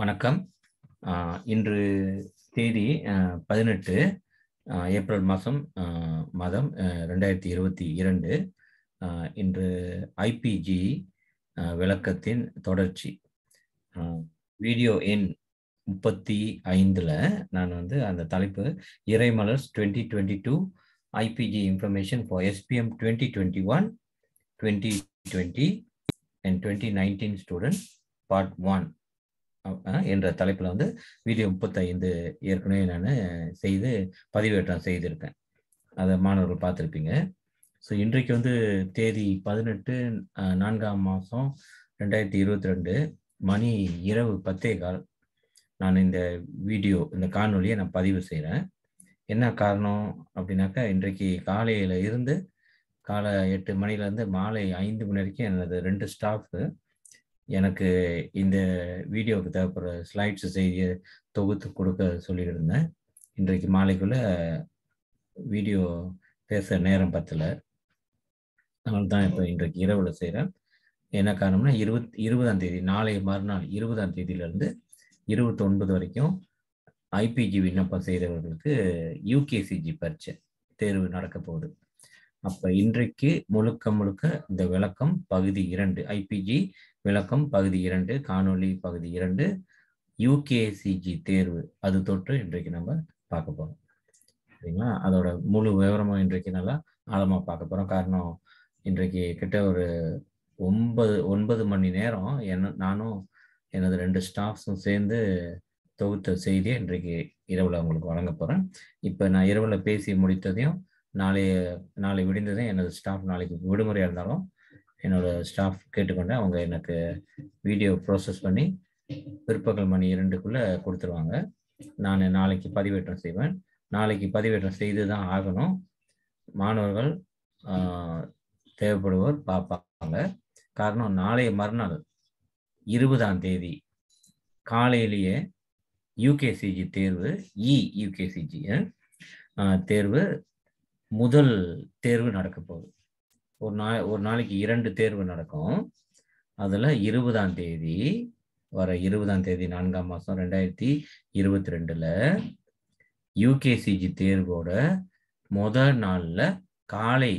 வணக்கம் இன்று தேதி பதினெட்டு ஏப்ரல் மாதம் மாதம் ரெண்டாயிரத்தி இருபத்தி இரண்டு இன்று ஐபிஜி விளக்கத்தின் தொடர்ச்சி வீடியோ எண் முப்பத்தி ஐந்தில் நான் வந்து அந்த தலைப்பு இறைமலர்ஸ் twenty twenty two IPG information for SPM twenty twenty one twenty twenty and twenty nineteen student part one என்ற தலைப்பில் வந்து வீடியோ முப்பத்தைந்து ஏற்கனவே நான் செய்து பதிவேற்றம் செய்திருக்கேன் அதை மாணவர்கள் பார்த்துருப்பீங்க ஸோ இன்றைக்கு வந்து தேதி பதினெட்டு நான்காம் மாதம் ரெண்டாயிரத்தி இருபத்தி ரெண்டு மணி இரவு பத்தே கால் நான் இந்த வீடியோ இந்த காணொலியை நான் பதிவு செய்கிறேன் என்ன காரணம் அப்படின்னாக்கா இன்றைக்கு காலையில் இருந்து காலை எட்டு மணிலேருந்து மாலை ஐந்து மணி வரைக்கும் எனது ரெண்டு ஸ்டாஃப் எனக்கு இந்த வீடியோவுக்கு தேவைப்படுற ஸ்லைட்ஸ் செய்ய தொகுத்து கொடுக்க சொல்லியிருந்தேன் இன்றைக்கு மாலைக்குள்ளே வீடியோ பேச நேரம் பத்தலை அதனால தான் இப்போ இன்றைக்கு இரவில் செய்கிறேன் என்ன காரணம்னா இருபத் இருபதாம் தேதி நாளை மறுநாள் இருபதாம் தேதியிலேருந்து இருபத்தொன்பது வரைக்கும் ஐபிஜி விண்ணப்பம் செய்தவர்களுக்கு யூகேசிஜி பரீட்சை தேர்வு நடக்க போகுது அப்போ இன்றைக்கு முழுக்க முழுக்க இந்த விளக்கம் பகுதி இரண்டு ஐபிஜி விளக்கம் பகுதி இரண்டு காணொளி பகுதி இரண்டு யூகேசிஜி தேர்வு அது தொற்று இன்றைக்கு நம்ம பார்க்க போகிறோம் சரிங்களா அதோட முழு விவரமும் இன்றைக்கு நல்லா ஆழமாக பார்க்க போகிறோம் காரணம் இன்றைக்கு கிட்ட ஒரு ஒன்பது ஒன்பது மணி நேரம் என்ன நானும் எனது ரெண்டு ஸ்டாஃப்ஸும் சேர்ந்து தொகுத்த செய்தியை இன்றைக்கு இரவில் உங்களுக்கு வழங்க போகிறேன் இப்போ நான் இரவில் பேசி முடித்ததையும் நாளை நாளை விடிந்ததையும் எனது ஸ்டாஃப் நாளைக்கு விடுமுறையாக இருந்தாலும் என்னோடய ஸ்டாஃப் கேட்டுக்கொண்டு அவங்க எனக்கு வீடியோ ப்ராசஸ் பண்ணி பிற்பகல் மணி இரண்டுக்குள்ளே கொடுத்துருவாங்க நான் நாளைக்கு பதிவேற்றம் செய்வேன் நாளைக்கு பதிவேற்றம் செய்து தான் ஆகணும் மாணவர்கள் தேவைப்படுவோர் பார்ப்பாங்க காரணம் நாளைய மறுநாள் இருபதாம் தேதி காலையிலேயே யூகேசிஜி தேர்வு இ யூகேசிஜி தேர்வு முதல் தேர்வு நடக்க போகுது ஒரு நா ஒரு நாளைக்கு இரண்டு தேர்வு நடக்கும் அதில் இருபதாம் தேதி வர இருபதாம் தேதி நான்காம் மாதம் ரெண்டாயிரத்தி இருபத்தி ரெண்டில் யூகேசிஜி தேர்வோட முதல் நாளில் காலை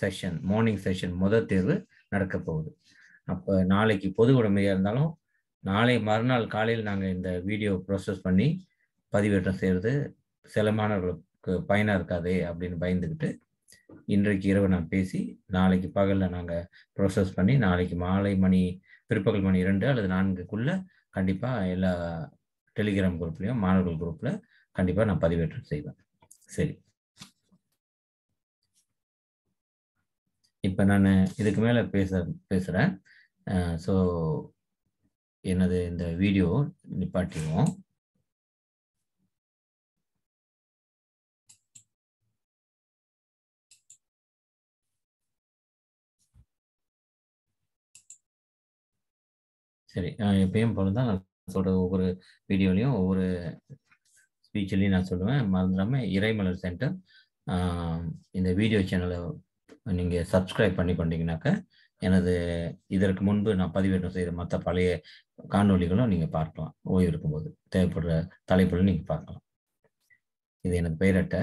செஷன் மார்னிங் செஷன் முதல் தேர்வு நடக்க போகுது அப்போ நாளைக்கு பொது உடமையாக இருந்தாலும் நாளை மறுநாள் காலையில் நாங்கள் இந்த வீடியோ ப்ரோசஸ் பண்ணி பதிவேற்றம் செய்கிறது சில மாணவர்களுக்கு பயனாக இருக்காது அப்படின்னு பயந்துக்கிட்டு இன்றைக்கு இரவு நான் பேசி நாளைக்கு பகலில் நாங்கள் ப்ரோசஸ் பண்ணி நாளைக்கு மாலை மணி பிற்பகல் மணி ரெண்டு அல்லது நான்குக்குள்ள கண்டிப்பாக எல்லா டெலிகிராம் குரூப்லையும் மாணவர்கள் குரூப்பில் கண்டிப்பாக நான் பதிவேற்றம் செய்வேன் சரி இப்போ நான் இதுக்கு மேலே பேச பேசுகிறேன் ஸோ எனது இந்த வீடியோ நிப்பாட்டிடுவோம் சரி எப்பயும் போல தான் நான் சொல்கிற ஒவ்வொரு வீடியோலையும் ஒவ்வொரு ஸ்பீச்சிலையும் நான் சொல்லுவேன் மறந்துடாமல் இறைமலர் சென்டர் இந்த வீடியோ சேனலை நீங்கள் சப்ஸ்கிரைப் பண்ணி பண்ணிங்கனாக்க எனது இதற்கு முன்பு நான் பதிவேற்றம் செய்த மற்ற பழைய காணொலிகளும் நீங்கள் பார்க்கலாம் ஓய்வு இருக்கும்போது தேவைப்படுற தலைப்புகளும் நீங்கள் பார்க்கலாம் இது எனது பெயரட்ட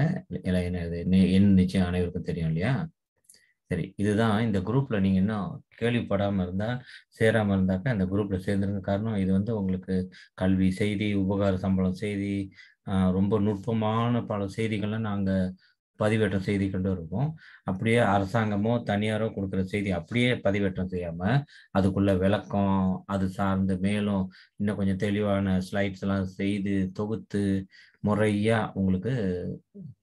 எனது என் நிச்சயம் அனைவருக்கும் தெரியும் இல்லையா சரி இதுதான் இந்த குரூப்ல நீங்க இன்னும் கேள்விப்படாம இருந்தா சேராம இருந்தாக்க அந்த குரூப்ல சேர்ந்துருங்க காரணம் இது வந்து உங்களுக்கு கல்வி செய்தி உபகார சம்பளம் செய்தி ரொம்ப நுட்பமான பல செய்திகள்லாம் நாங்க பதிவேற்றம் செய்தி கொண்டு இருப்போம் அப்படியே அரசாங்கமோ தனியாரோ கொடுக்குற செய்தி அப்படியே பதிவேற்றம் செய்யாம அதுக்குள்ள விளக்கம் அது சார்ந்து மேலும் இன்னும் கொஞ்சம் தெளிவான ஸ்லைட்ஸ் எல்லாம் செய்து தொகுத்து முறையா உங்களுக்கு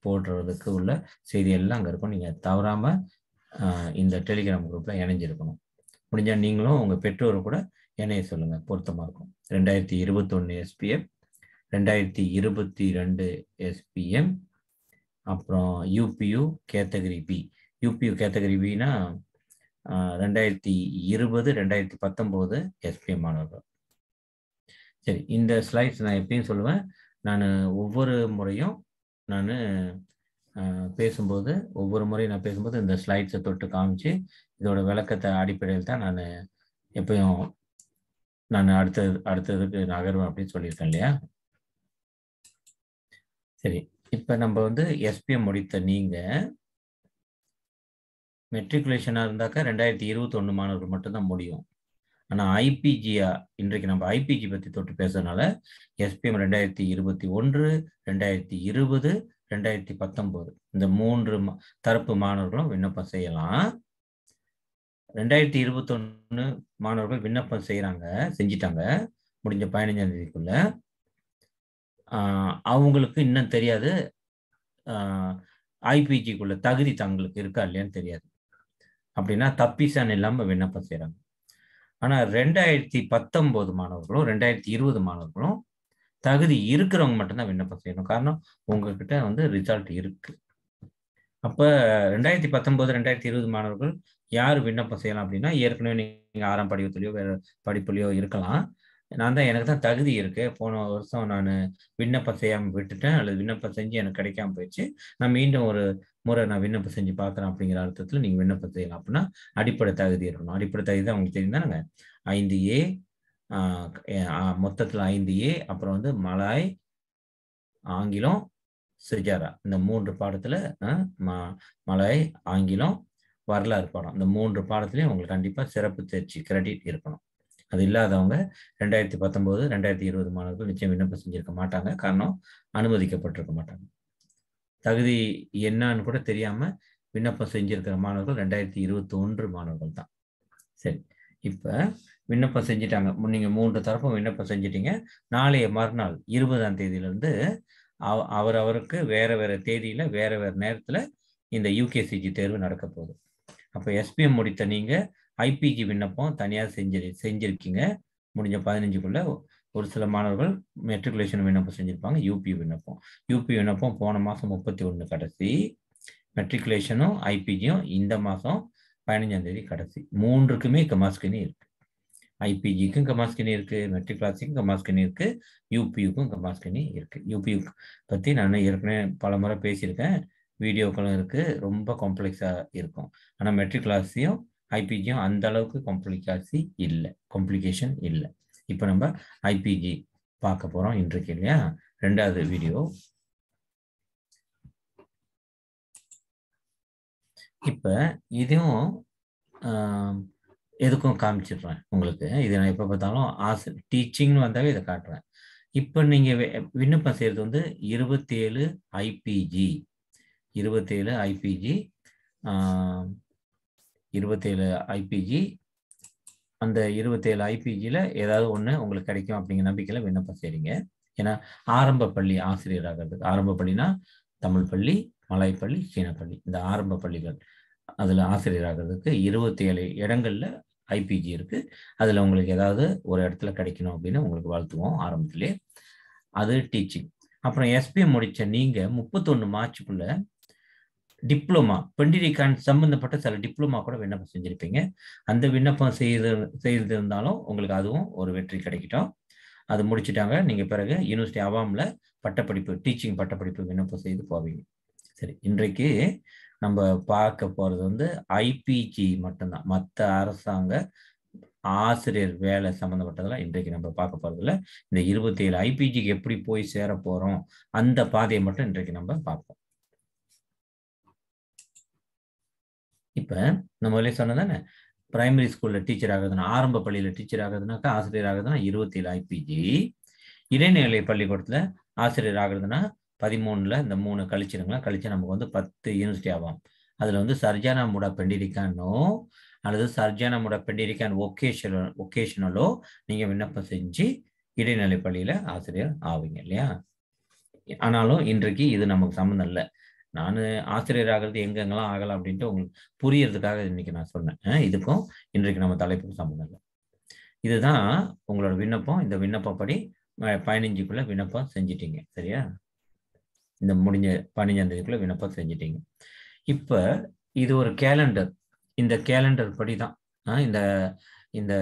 போடுறதுக்கு உள்ள செய்தி எல்லாம் அங்க இருக்கும் நீங்க தவறாம இந்த டெலிகிராம் குரூப்பில் இணைஞ்சிருக்கணும் முடிஞ்சால் நீங்களும் உங்கள் பெற்றோர் கூட இணைய சொல்லுங்கள் பொருத்தமாக இருக்கும் ரெண்டாயிரத்தி இருபத்தொன்று எஸ்பிஎஃப் ரெண்டாயிரத்தி இருபத்தி ரெண்டு எஸ்பிஎம் அப்புறம் UPU category B UPU category பினா ரெண்டாயிரத்தி இருபது ரெண்டாயிரத்தி பத்தொம்போது எஸ்பிஎம் மாணவர்கள் சரி இந்த ஸ்லைட்ஸ் நான் எப்பயும் சொல்லுவேன் நான் ஒவ்வொரு முறையும் நான் பேசும்போது ஒவ்வொரு முறையும் நான் பேசும்போது இந்த ஸ்லைட்ஸை தொட்டு காமிச்சு இதோட விளக்கத்தை அடிப்படையில் தான் நான் எப்பயும் நான் அடுத்தது அடுத்ததுக்கு நகர்வேன் அப்படின்னு சொல்லியிருக்கேன் இல்லையா சரி இப்போ நம்ம வந்து எஸ்பிஎம் முடித்த நீங்கள் மெட்ரிகுலேஷனாக இருந்தாக்கா ரெண்டாயிரத்தி இருபத்தொன்று மாணவர்கள் மட்டும்தான் முடியும் ஆனால் ஐபிஜியா இன்றைக்கு நம்ம ஐபிஜி பற்றி தொட்டு பேசுறதுனால எஸ்பிஎம் ரெண்டாயிரத்தி இருபத்தி ஒன்று ரெண்டாயிரத்தி இருபது ரெண்டாயிரத்தி பத்தொம்போது இந்த மூன்று தரப்பு மாணவர்களும் விண்ணப்பம் செய்யலாம் ரெண்டாயிரத்தி இருபத்தொன்னு மாணவர்கள் விண்ணப்பம் செய்கிறாங்க செஞ்சிட்டாங்க முடிஞ்ச பதினஞ்சாம் தேதிக்குள்ள அவங்களுக்கு இன்னும் தெரியாது ஐபிஜிக்குள்ள தகுதி தங்களுக்கு இருக்கா இல்லையான்னு தெரியாது அப்படின்னா தப்பிசான் இல்லாமல் விண்ணப்பம் செய்கிறாங்க ஆனால் ரெண்டாயிரத்தி பத்தொம்போது மாணவர்களும் ரெண்டாயிரத்தி இருபது மாணவர்களும் தகுதி இருக்கிறவங்க மட்டும்தான் விண்ணப்பம் செய்யணும் காரணம் உங்ககிட்ட வந்து ரிசல்ட் இருக்கு அப்ப ரெண்டாயிரத்தி பத்தொன்பது ரெண்டாயிரத்தி இருபது மாணவர்கள் யார் விண்ணப்பம் செய்யலாம் அப்படின்னா ஏற்கனவே நீங்க ஆறாம் படிவத்திலயோ வேற படிப்புலையோ இருக்கலாம் நான் தான் எனக்கு தான் தகுதி இருக்கு போன வருஷம் நான் விண்ணப்பம் செய்யாமல் விட்டுட்டேன் அல்லது விண்ணப்பம் செஞ்சு எனக்கு கிடைக்காம போயிடுச்சு நான் மீண்டும் ஒரு முறை நான் விண்ணப்பம் செஞ்சு பாக்குறேன் அப்படிங்கிற அர்த்தத்தில் நீங்க விண்ணப்பம் செய்யலாம் அப்படின்னா அடிப்படை தகுதி இருக்கணும் அடிப்படை தகுதி தான் உங்களுக்கு தெரியும் தானே ஐந்து ஏ மொத்தத்தில் ஐந்து ஏ அப்புறம் வந்து மலாய் ஆங்கிலம் சுஜாரா இந்த மூன்று பாடத்தில் மலாய் ஆங்கிலம் வரலாறு பாடம் இந்த மூன்று பாடத்துலையும் உங்களுக்கு கண்டிப்பாக சிறப்பு தேர்ச்சி கிரெடிட் இருக்கணும் அது இல்லாதவங்க ரெண்டாயிரத்தி பத்தொம்போது ரெண்டாயிரத்தி இருபது மாணவர்கள் நிச்சயம் விண்ணப்பம் செஞ்சுருக்க மாட்டாங்க காரணம் அனுமதிக்கப்பட்டிருக்க மாட்டாங்க தகுதி என்னன்னு கூட தெரியாமல் விண்ணப்பம் செஞ்சுருக்கிற மாணவர்கள் ரெண்டாயிரத்தி இருபத்தி ஒன்று மாணவர்கள் தான் சரி இப்போ விண்ணப்பம் செஞ்சிட்டாங்க நீங்கள் மூன்று தரப்பும் விண்ணப்பம் செஞ்சிட்டீங்க நாளைய மறுநாள் இருபதாம் தேதியிலேருந்து அவ அவர் அவருக்கு வேறு வேறு தேதியில் வேறு வேறு நேரத்தில் இந்த யூகேசிஜி தேர்வு நடக்க போகுது அப்போ எஸ்பிஎம் முடித்த நீங்கள் ஐபிஜி விண்ணப்பம் தனியாக செஞ்சு செஞ்சுருக்கீங்க முடிஞ்ச பதினஞ்சுக்குள்ளே ஒரு சில மாணவர்கள் மெட்ரிகுலேஷன் விண்ணப்பம் செஞ்சுருப்பாங்க யூபி விண்ணப்பம் யூபி விண்ணப்பம் போன மாதம் முப்பத்தி ஒன்று கடைசி மெட்ரிகுலேஷனும் ஐபிஜியும் இந்த மாதம் பதினஞ்சாம் தேதி கடைசி மூன்றுக்குமே கமாஸ்கினி இருக்குது ஐபிஜிக்கும் கமாஸ்கினி இருக்கு மெட்ரிக் கிளாஸுக்கும் கமாஸ்கினி இருக்கு யூபியுக்கும் கமாஸ்கினி இருக்கு யூபியு பற்றி நான் ஏற்கனவே பல முறை பேசியிருக்கேன் வீடியோக்களும் இருக்கு ரொம்ப காம்ப்ளெக்ஸா இருக்கும் ஆனால் மெட்ரிக் கிளாஸையும் ஐபிஜியும் அந்த அளவுக்கு காம்ப்ளிகாசி இல்லை காம்ப்ளிகேஷன் இல்லை இப்போ நம்ம ஐபிஜி பார்க்க போகிறோம் இன்றைக்கு இல்லையா ரெண்டாவது வீடியோ இப்போ இதுவும் எதுக்கும் காமிச்சிடுறேன் உங்களுக்கு இது நான் எப்போ பார்த்தாலும் ஆசை டீச்சிங்னு வந்தாவே இதை காட்டுறேன் இப்போ நீங்கள் விண்ணப்பம் செய்கிறது வந்து இருபத்தேழு ஐபிஜி இருபத்தேழு ஐபிஜி இருபத்தேழு ஐபிஜி அந்த இருபத்தேழு ஐபிஜியில் ஏதாவது ஒன்று உங்களுக்கு கிடைக்கும் அப்படிங்கிற நம்பிக்கையில் விண்ணப்பம் செய்கிறீங்க ஏன்னா ஆரம்ப பள்ளி ஆசிரியர் ஆகிறதுக்கு ஆரம்ப பள்ளினா தமிழ் பள்ளி மலாய் பள்ளி சீன பள்ளி இந்த ஆரம்ப பள்ளிகள் அதில் ஆசிரியர் ஆகிறதுக்கு இருபத்தேழு இடங்களில் ஐபிஜி இருக்குது அதில் உங்களுக்கு ஏதாவது ஒரு இடத்துல கிடைக்கணும் அப்படின்னு உங்களுக்கு வாழ்த்துவோம் ஆரம்பத்துலேயே அது டீச்சிங் அப்புறம் எஸ்பிஎம் முடித்த நீங்கள் முப்பத்தொன்று மார்ச்சுக்குள்ளே டிப்ளமா பெண்டிரிகான் சம்பந்தப்பட்ட சில டிப்ளமா கூட விண்ணப்பம் செஞ்சுருப்பீங்க அந்த விண்ணப்பம் செய்து செய்திருந்தாலும் உங்களுக்கு அதுவும் ஒரு வெற்றி கிடைக்கட்டும் அது முடிச்சுட்டாங்க நீங்கள் பிறகு யூனிவர்சிட்டி அவாமில் பட்டப்படிப்பு டீச்சிங் பட்டப்படிப்பு விண்ணப்பம் செய்து போவீங்க சரி இன்றைக்கு நம்ம பார்க்க போகிறது வந்து ஐபிஜி மட்டும்தான் மற்ற அரசாங்க ஆசிரியர் வேலை சம்மந்தப்பட்டதெல்லாம் இன்றைக்கு நம்ம பார்க்க போகிறதில்ல இந்த இருபத்தி ஏழு ஐபிஜிக்கு எப்படி போய் சேர போகிறோம் அந்த பாதையை மட்டும் இன்றைக்கு நம்ம பார்ப்போம் இப்போ நம்ம வெளியே சொன்னதானே பிரைமரி ஸ்கூலில் டீச்சர் ஆகுதுன்னா ஆரம்ப பள்ளியில் டீச்சர் ஆகுதுனாக்கா ஆசிரியர் ஆகுதுன்னா இருபத்தி ஏழு ஐபிஜி இடைநிலை பள்ளிக்கூடத்தில் ஆசிரியர் ஆகுதுன்னா பதிமூணில் இந்த மூணு கழிச்சிருங்களா கழிச்சு நமக்கு வந்து பத்து யூனிவர்சிட்டி ஆகும் அதில் வந்து சர்ஜானா முட பெண்டிரிக்கானோ அல்லது சர்ஜானா முட பெண்டிரிக்கான் ஒகேஷன ஒகேஷனலோ நீங்கள் விண்ணப்பம் செஞ்சு இடைநிலை பள்ளியில் ஆசிரியர் ஆவீங்க இல்லையா ஆனாலும் இன்றைக்கு இது நமக்கு சம்மந்தம் இல்லை நான் ஆசிரியர் ஆகிறது எங்கெங்கெல்லாம் ஆகலாம் அப்படின்ட்டு உங்களுக்கு புரியறதுக்காக இன்னைக்கு நான் சொன்னேன் இதுக்கும் இன்றைக்கு நம்ம தலைப்புக்கும் சம்மந்தம் இல்லை இதுதான் உங்களோட விண்ணப்பம் இந்த விண்ணப்பப்படி பதினஞ்சுக்குள்ளே விண்ணப்பம் செஞ்சிட்டீங்க சரியா இந்த முடிஞ்ச பதினஞ்சாம் தேதிக்குள்ளே விண்ணப்பம் செஞ்சிட்டீங்க இப்போ இது ஒரு கேலண்டர் இந்த கேலண்டர் படி தான் இந்த இந்த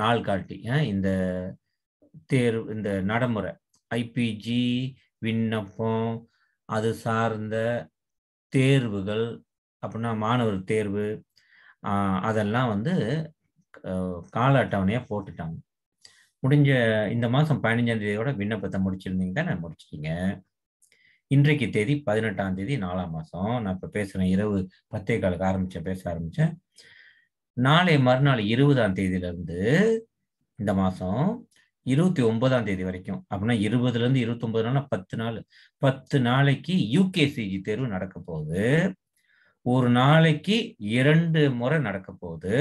நாள் காட்டி இந்த தேர்வு இந்த நடைமுறை ஐபிஜி விண்ணப்பம் அது சார்ந்த தேர்வுகள் அப்படின்னா மாணவர் தேர்வு அதெல்லாம் வந்து கால அட்டவணையாக போட்டுட்டாங்க முடிஞ்ச இந்த மாதம் பதினஞ்சாம் தேதியோட விண்ணப்பத்தை முடிச்சிருந்தீங்க தானே முடிச்சிட்டீங்க இன்றைக்கு தேதி பதினெட்டாம் தேதி நாலாம் மாதம் நான் இப்போ பேசுகிறேன் இரவு பத்தே காலுக்கு ஆரம்பித்தேன் பேச ஆரம்பித்தேன் நாளை மறுநாள் இருபதாம் தேதியிலேருந்து இந்த மாதம் இருபத்தி ஒன்பதாம் தேதி வரைக்கும் அப்படின்னா இருபதுலேருந்து இருபத்தொம்பது நாள் பத்து நாள் பத்து நாளைக்கு யூகேசிஜி தேர்வு நடக்க போகுது ஒரு நாளைக்கு இரண்டு முறை நடக்க போகுது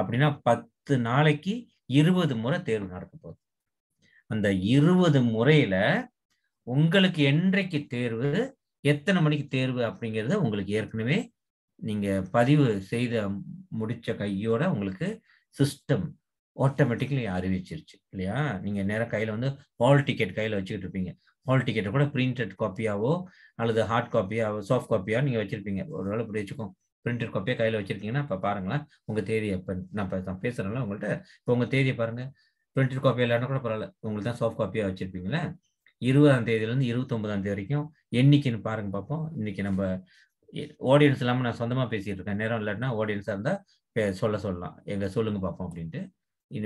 அப்படின்னா பத்து நாளைக்கு இருபது முறை தேர்வு நடக்க போகுது அந்த இருபது முறையில் உங்களுக்கு என்றைக்கு தேர்வு எத்தனை மணிக்கு தேர்வு அப்படிங்கிறத உங்களுக்கு ஏற்கனவே நீங்க பதிவு செய்த முடிச்ச கையோட உங்களுக்கு சிஸ்டம் ஆட்டோமேட்டிக்கலி அறிவிச்சிருச்சு இல்லையா நீங்க நேராக கையில வந்து ஹால் டிக்கெட் கையில வச்சுக்கிட்டு இருப்பீங்க ஹால் டிக்கெட்டை கூட பிரிண்டட் காப்பியாவோ அல்லது ஹார்ட் காப்பியாவோ சாஃப்ட் காப்பியாவோ நீங்க வச்சிருப்பீங்க ஒரு வேலை இப்படி வச்சுக்கோங்க பிரிண்டட் காப்பியாக கையில் வச்சிருக்கீங்கன்னா இப்போ பாருங்களேன் உங்கள் தேதியை இப்போ நான் இப்போ நான் பேசுகிறேன்ல உங்கள்கிட்ட இப்போ உங்கள் தேதியை பாருங்கள் பிரிண்டட் காப்பி இல்லைன்னா கூட பரவாயில்ல உங்களுக்கு தான் சாஃப்ட் காப்பியாக வச்சிருப்பீங்களே இருபதாம் தேதியிலேருந்து இருபத்தொம்பதாம் தேதி வரைக்கும் என்றைக்குன்னு பாருங்க பார்ப்போம் இன்னைக்கு நம்ம ஆடியன்ஸ் இல்லாமல் நான் சொந்தமாக பேசிகிட்டு இருக்கேன் நேரம் இல்லைன்னா ஆடியன்ஸாக இருந்தால் பே சொல்ல சொல்லலாம் எங்கள் சொல்லுங்கள் பார்ப்போம் அப்படின்ட்டு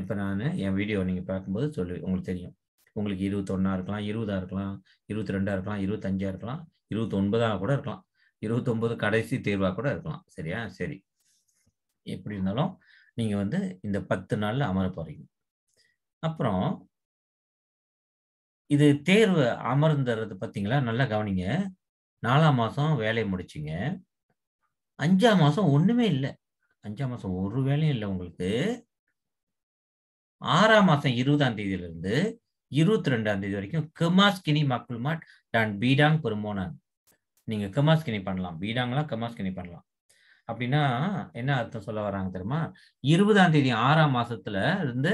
இப்போ நான் என் வீடியோ நீங்கள் பார்க்கும்போது சொல்லு உங்களுக்கு தெரியும் உங்களுக்கு இருபத்தொன்னா இருக்கலாம் இருபதாக இருக்கலாம் இருபத்தி ரெண்டாக இருக்கலாம் இருபத்தஞ்சா இருக்கலாம் இருபத்தொன்பதாக கூட இருக்கலாம் இருபத்தொம்பது கடைசி தேர்வாக கூட இருக்கலாம் சரியா சரி எப்படி இருந்தாலும் நீங்கள் வந்து இந்த பத்து நாளில் அமர போகிறீங்க அப்புறம் இது தேர்வு அமர்ந்துறது பார்த்தீங்களா நல்லா கவனிங்க நாலாம் மாதம் வேலையை முடிச்சிங்க அஞ்சாம் மாதம் ஒன்றுமே இல்லை அஞ்சாம் மாதம் ஒரு வேலையும் இல்லை உங்களுக்கு ஆறாம் மாதம் இருபதாம் தேதியிலிருந்து இருபத்தி ரெண்டாம் தேதி வரைக்கும் கமாஸ்கினி மாட் டான் பீடாங் பெருமோனான் நீங்கள் கமாஸ்கினி பண்ணலாம் பீடாங்லாம் கமாஸ்கினி பண்ணலாம் அப்படின்னா என்ன அர்த்தம் சொல்ல வராங்க தெரியுமா இருபதாம் தேதி ஆறாம் மாதத்துல இருந்து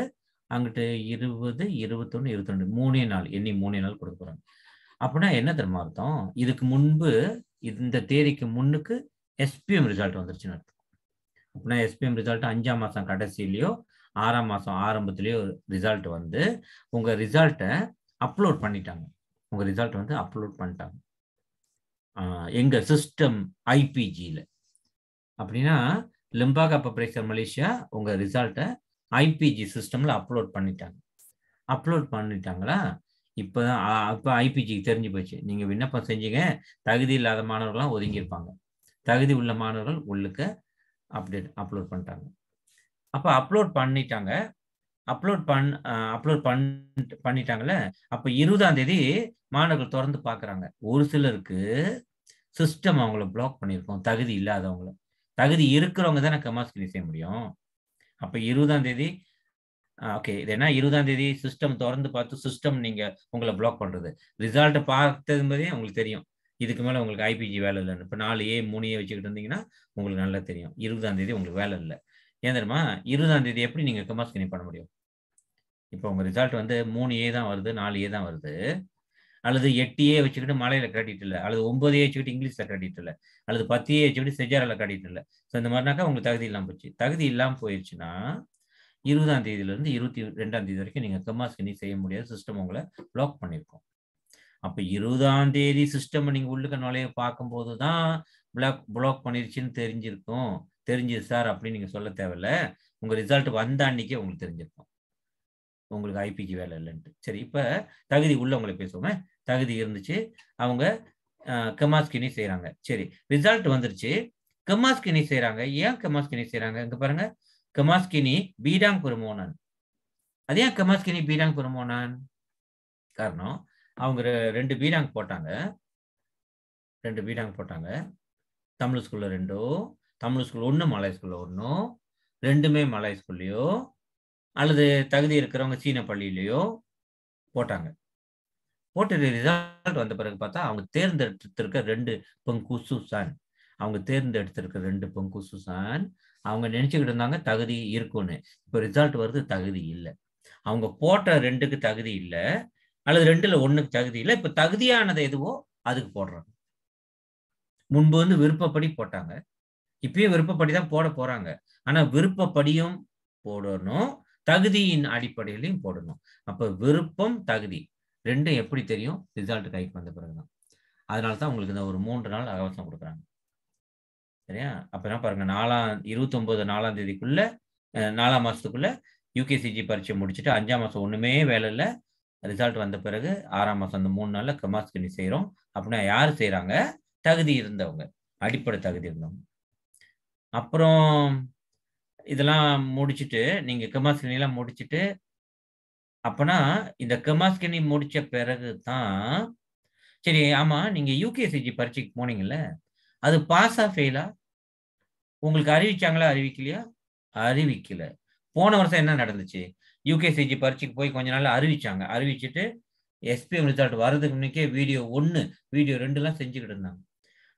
அங்கிட்டு இருபது இருபத்தொன்னு இருபத்தொன்று மூணே நாள் எண்ணி மூணே நாள் கொடுக்க போறாங்க அப்படின்னா என்ன தெரியுமா அர்த்தம் இதுக்கு முன்பு இந்த தேதிக்கு முன்னுக்கு எஸ்பிஎம் ரிசல்ட் வந்துருச்சுன்னு அர்த்தம் அப்படின்னா எஸ்பிஎம் ரிசல்ட் அஞ்சாம் மாசம் கடைசியிலயோ ஆறாம் மாசம் ஆரம்பத்திலயோ ரிசல்ட் வந்து உங்க ரிசல்ட்டை அப்லோட் பண்ணிட்டாங்க உங்க ரிசல்ட் வந்து அப்லோட் பண்ணிட்டாங்க எங்க சிஸ்டம் ஐபிஜியில் அப்படின்னா லிம்பாகா பிரேசர் மலேசியா உங்க ரிசல்ட்டை ஐபிஜி சிஸ்டமில் அப்லோட் பண்ணிட்டாங்க அப்லோட் பண்ணிட்டாங்களா இப்போ இப்போ ஐபிஜிக்கு தெரிஞ்சு போச்சு நீங்கள் விண்ணப்பம் செஞ்சீங்க தகுதி இல்லாத மாணவர்கள்லாம் ஒதுங்கியிருப்பாங்க தகுதி உள்ள மாணவர்கள் உள்ளுக்கு அப்டேட் அப்லோட் பண்ணிட்டாங்க அப்போ அப்லோட் பண்ணிட்டாங்க அப்லோட் பண் அப்லோட் பண் பண்ணிட்டாங்கல்ல அப்போ இருபதாம் தேதி மாணவர்கள் திறந்து பார்க்குறாங்க ஒரு சிலருக்கு சிஸ்டம் அவங்கள பிளாக் பண்ணியிருக்கோம் தகுதி இல்லாதவங்கள தகுதி இருக்கிறவங்க தானே கமாஸ்கிரி செய்ய முடியும் அப்ப இருபதாம் தேதி ஓகே இது என்ன இருபதாம் தேதி சிஸ்டம் திறந்து பார்த்து சிஸ்டம் நீங்க உங்களை பிளாக் பண்றது ரிசால்ட்டை பார்த்தது மாதிரியே உங்களுக்கு தெரியும் இதுக்கு மேலே உங்களுக்கு ஐபிஜி வேலை இல்லைன்னு இப்போ நாலு ஏ மூணையே வச்சுக்கிட்டு இருந்தீங்கன்னா உங்களுக்கு நல்லா தெரியும் இருபதாம் தேதி உங்களுக்கு வேலை இல்லை ஏன் தெரியுமா இருபதாம் தேதி எப்படி நீங்கள் கமாஸ்கினி பண்ண முடியும் இப்போ உங்கள் ரிசல்ட் வந்து மூணு ஏ தான் வருது நாலு ஏ தான் வருது அல்லது எட்டியே வச்சுக்கிட்டு மலையில கட்டிட்டு இல்லை அல்லது ஒன்பதையே வச்சுக்கிட்டு இங்கிலீஷ்ல கட்டிட்டு இல்லை அல்லது பத்தையே வச்சுக்கிட்டு செஜாரில் கட்டிட்டு இல்லை ஸோ இந்த மாதிரினாக்கா உங்களுக்கு தகுதி இல்லாமல் போச்சு தகுதி இல்லாமல் போயிடுச்சுன்னா இருபதாம் தேதியிலிருந்து இருபத்தி ரெண்டாம் தேதி வரைக்கும் நீங்கள் கமாஸ் கண்ணி செய்ய முடியாத சிஸ்டம் உங்களை பிளாக் பண்ணியிருக்கோம் அப்போ இருபதாம் தேதி சிஸ்டம் நீங்கள் உள்ளுக்க நுழைய பார்க்கும்போது தான் பிளாக் பிளாக் பண்ணிருச்சுன்னு தெரிஞ்சிருக்கும் தெரிஞ்சது சார் அப்படின்னு நீங்கள் சொல்ல தேவையில்ல உங்கள் ரிசல்ட் வந்த அன்னைக்கே உங்களுக்கு தெரிஞ்சிருக்கும் உங்களுக்கு ஐபிக்கு வேலை இல்லைன்ட்டு சரி இப்போ தகுதி உள்ளவங்களை பேசுவோமே தகுதி இருந்துச்சு அவங்க கெமாஸ்கினி செய்கிறாங்க சரி ரிசல்ட் வந்துருச்சு கெமாஸ்கினி செய்கிறாங்க ஏன் கெமாஸ்கினி செய்கிறாங்க இங்கே பாருங்க கெமாஸ்கினி பீடாங் பெருமோனான் அது ஏன் கெமாஸ்கினி பீடாங் பெருமோனான் காரணம் அவங்க ரெண்டு பீடாங் போட்டாங்க ரெண்டு பீடாங் போட்டாங்க தமிழ் ஸ்கூலில் ரெண்டோ தமிழ் ஸ்கூல் ஒன்று மலை ஸ்கூலில் ஒன்றும் ரெண்டுமே மலை ஸ்கூல்லையோ அல்லது தகுதி இருக்கிறவங்க சீன பள்ளியிலையோ போட்டாங்க ஓட்டு ரிசல்ட் வந்த பிறகு பார்த்தா அவங்க தேர்ந்தெடுத்திருக்க ரெண்டு சுசான் அவங்க தேர்ந்தெடுத்திருக்க ரெண்டு சுசான் அவங்க நினைச்சுக்கிட்டு இருந்தாங்க தகுதி இருக்கும்னு இப்போ ரிசல்ட் வருது தகுதி இல்லை அவங்க போட்ட ரெண்டுக்கு தகுதி இல்லை அல்லது ரெண்டுல ஒண்ணுக்கு தகுதி இல்லை இப்போ தகுதியானது எதுவோ அதுக்கு போடுறாங்க முன்பு வந்து விருப்பப்படி போட்டாங்க இப்பயும் விருப்பப்படி தான் போட போறாங்க ஆனா விருப்பப்படியும் போடணும் தகுதியின் அடிப்படையிலையும் போடணும் அப்ப விருப்பம் தகுதி ரெண்டும் எப்படி தெரியும் ரிசல்ட் கைக்கு வந்த பிறகு தான் அதனால தான் உங்களுக்கு இந்த ஒரு மூன்று நாள் அவசரம் கொடுக்குறாங்க சரியா அப்போதான் பாருங்க நாலாம் இருபத்தொம்போது நாலாம் தேதிக்குள்ள நாலாம் மாதத்துக்குள்ளே யூகேசிஜி பரீட்சை முடிச்சுட்டு அஞ்சாம் மாதம் ஒன்றுமே வேலை இல்லை ரிசல்ட் வந்த பிறகு ஆறாம் மாதம் அந்த மூணு நாளில் கமாஸ்கினி செய்கிறோம் அப்படின்னா யார் செய்கிறாங்க தகுதி இருந்தவங்க அடிப்படை தகுதி இருந்தவங்க அப்புறம் இதெல்லாம் முடிச்சுட்டு நீங்கள் கமாஸ்கினிலாம் முடிச்சுட்டு அப்பனா இந்த கெமாஸ்கினி முடிச்ச பிறகு தான் சரி ஆமா நீங்க யூகேசிஜி பரீட்சைக்கு போனீங்கல்ல அது ஆ ஃபெயிலா உங்களுக்கு அறிவிச்சாங்களா அறிவிக்கலையா அறிவிக்கல போன வருஷம் என்ன நடந்துச்சு யூகேசிஜி பரீட்சைக்கு போய் கொஞ்ச நாள் அறிவிச்சாங்க அறிவிச்சுட்டு எஸ்பிஎம் ரிசல்ட் வர்றதுக்கு முன்னே வீடியோ ஒன்று வீடியோ ரெண்டுலாம் செஞ்சுக்கிட்டு இருந்தாங்க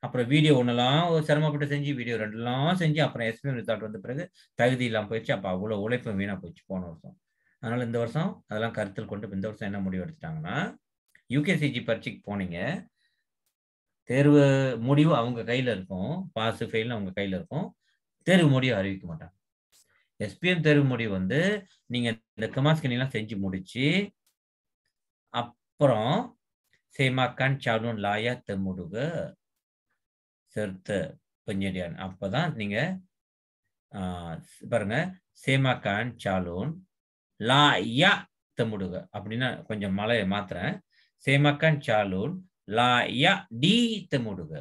அப்புறம் வீடியோ ஒன்றுலாம் சிரமப்பட்டு செஞ்சு வீடியோ ரெண்டுலாம் செஞ்சு அப்புறம் எஸ்பிஎம் ரிசல்ட் வந்த பிறகு தகுதி எல்லாம் போயிடுச்சு அப்போ அவ்வளோ உழைப்பு வீணாக போயிடுச்சு போன வருஷம் அதனால இந்த வருஷம் அதெல்லாம் கருத்தில் கொண்டு இந்த வருஷம் என்ன முடிவு எடுத்துட்டாங்கன்னா யூகேசிஜி பரீட்சைக்கு போனீங்க தேர்வு முடிவு அவங்க கையில் இருக்கும் பாஸ் ஃபெயில் அவங்க கையில் இருக்கும் தேர்வு முடிவு அறிவிக்க மாட்டாங்க எஸ்பிஎம் தேர்வு முடிவு வந்து நீங்கள் இந்த கமாஸ்கினிலாம் செஞ்சு முடிச்சு அப்புறம் சேமா கான் சாடூன் லாயா தெமுடுக செர்த்த பஞ்சடியான் அப்போ தான் நீங்கள் சேமா கான் சாலூன் லா யா தமுடுக அப்படின்னா கொஞ்சம் மலையை மாத்துறேன் சேமக்கன் சாலூன் லா யா டி தமுடுக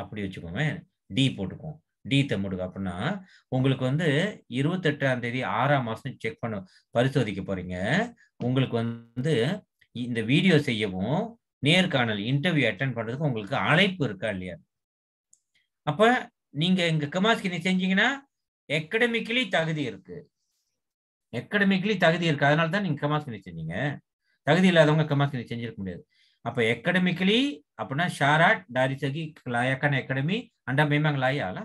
அப்படி வச்சுக்கோமே டி போட்டுக்குவோம் டி தமுடுக அப்படின்னா உங்களுக்கு வந்து இருபத்தெட்டாம் தேதி ஆறாம் மாதம் செக் பண்ண பரிசோதிக்க போறீங்க உங்களுக்கு வந்து இந்த வீடியோ செய்யவும் நேர்காணல் இன்டர்வியூ அட்டன் பண்ணுறதுக்கு உங்களுக்கு அழைப்பு இருக்கா இல்லையா அப்போ நீங்கள் நீங்க கமாஸ்கி கமாஸ்கினி செஞ்சீங்கன்னா எக்கடமிக்கலி தகுதி இருக்குது எக்கடமிக்கலி தகுதி இருக்கு அதனால தான் நீங்க கமாஸ் பண்ணி செஞ்சீங்க தகுதி இல்லாதவங்க கமாஸ் பண்ணி செஞ்சிருக்க முடியாது அப்ப எக்கடமிக்கலி syarat ஷாராட் டாரிசகி லாயாக்கான akademi அண்டா memang லாயா அலா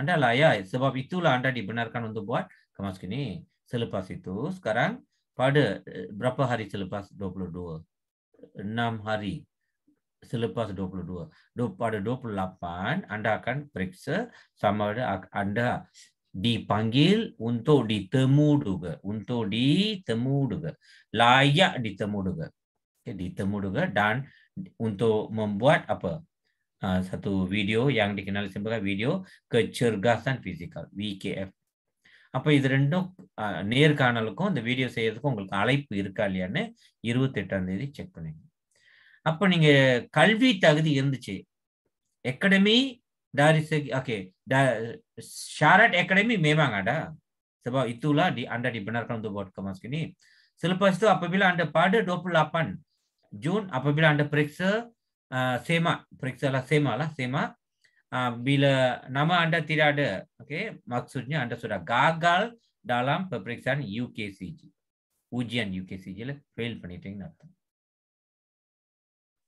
anda layak sebab itulah anda dibenarkan untuk buat kemas kini. Selepas itu sekarang pada berapa hari selepas 22? 6 hari selepas 22. Do, pada 28 anda akan periksa sama ada anda dipanggil untuk ditemu juga, untuk ditemu juga, layak ditemu juga. Okay, ditemu juga dan untuk membuat apa? Uh, satu video yang dikenali sebagai video kecergasan fizikal VKF. அப்போ இது ரெண்டும் நேர்காணலுக்கும் இந்த video செய்யறதுக்கும் உங்களுக்கு அழைப்பு இருக்கா இல்லையான்னு இருபத்தெட்டாம் தேதி செக் பண்ணுங்க அப்போ நீங்க கல்வி தகுதி இருந்துச்சு எக்கடமி dari segi oke okay, syarat akademi memang ada. Sebab itulah di, anda dibenarkan untuk buat kemas kini. Selepas itu apabila anda pada 28 Jun apabila anda periksa uh, SEMA, periksa lah SEMA lah, SEMA. Uh, bila nama anda tidak ada, oke okay, maksudnya anda sudah gagal dalam peperiksaan UKCG. Ujian ukcg lah fail பண்ணிட்டீங்கன்னு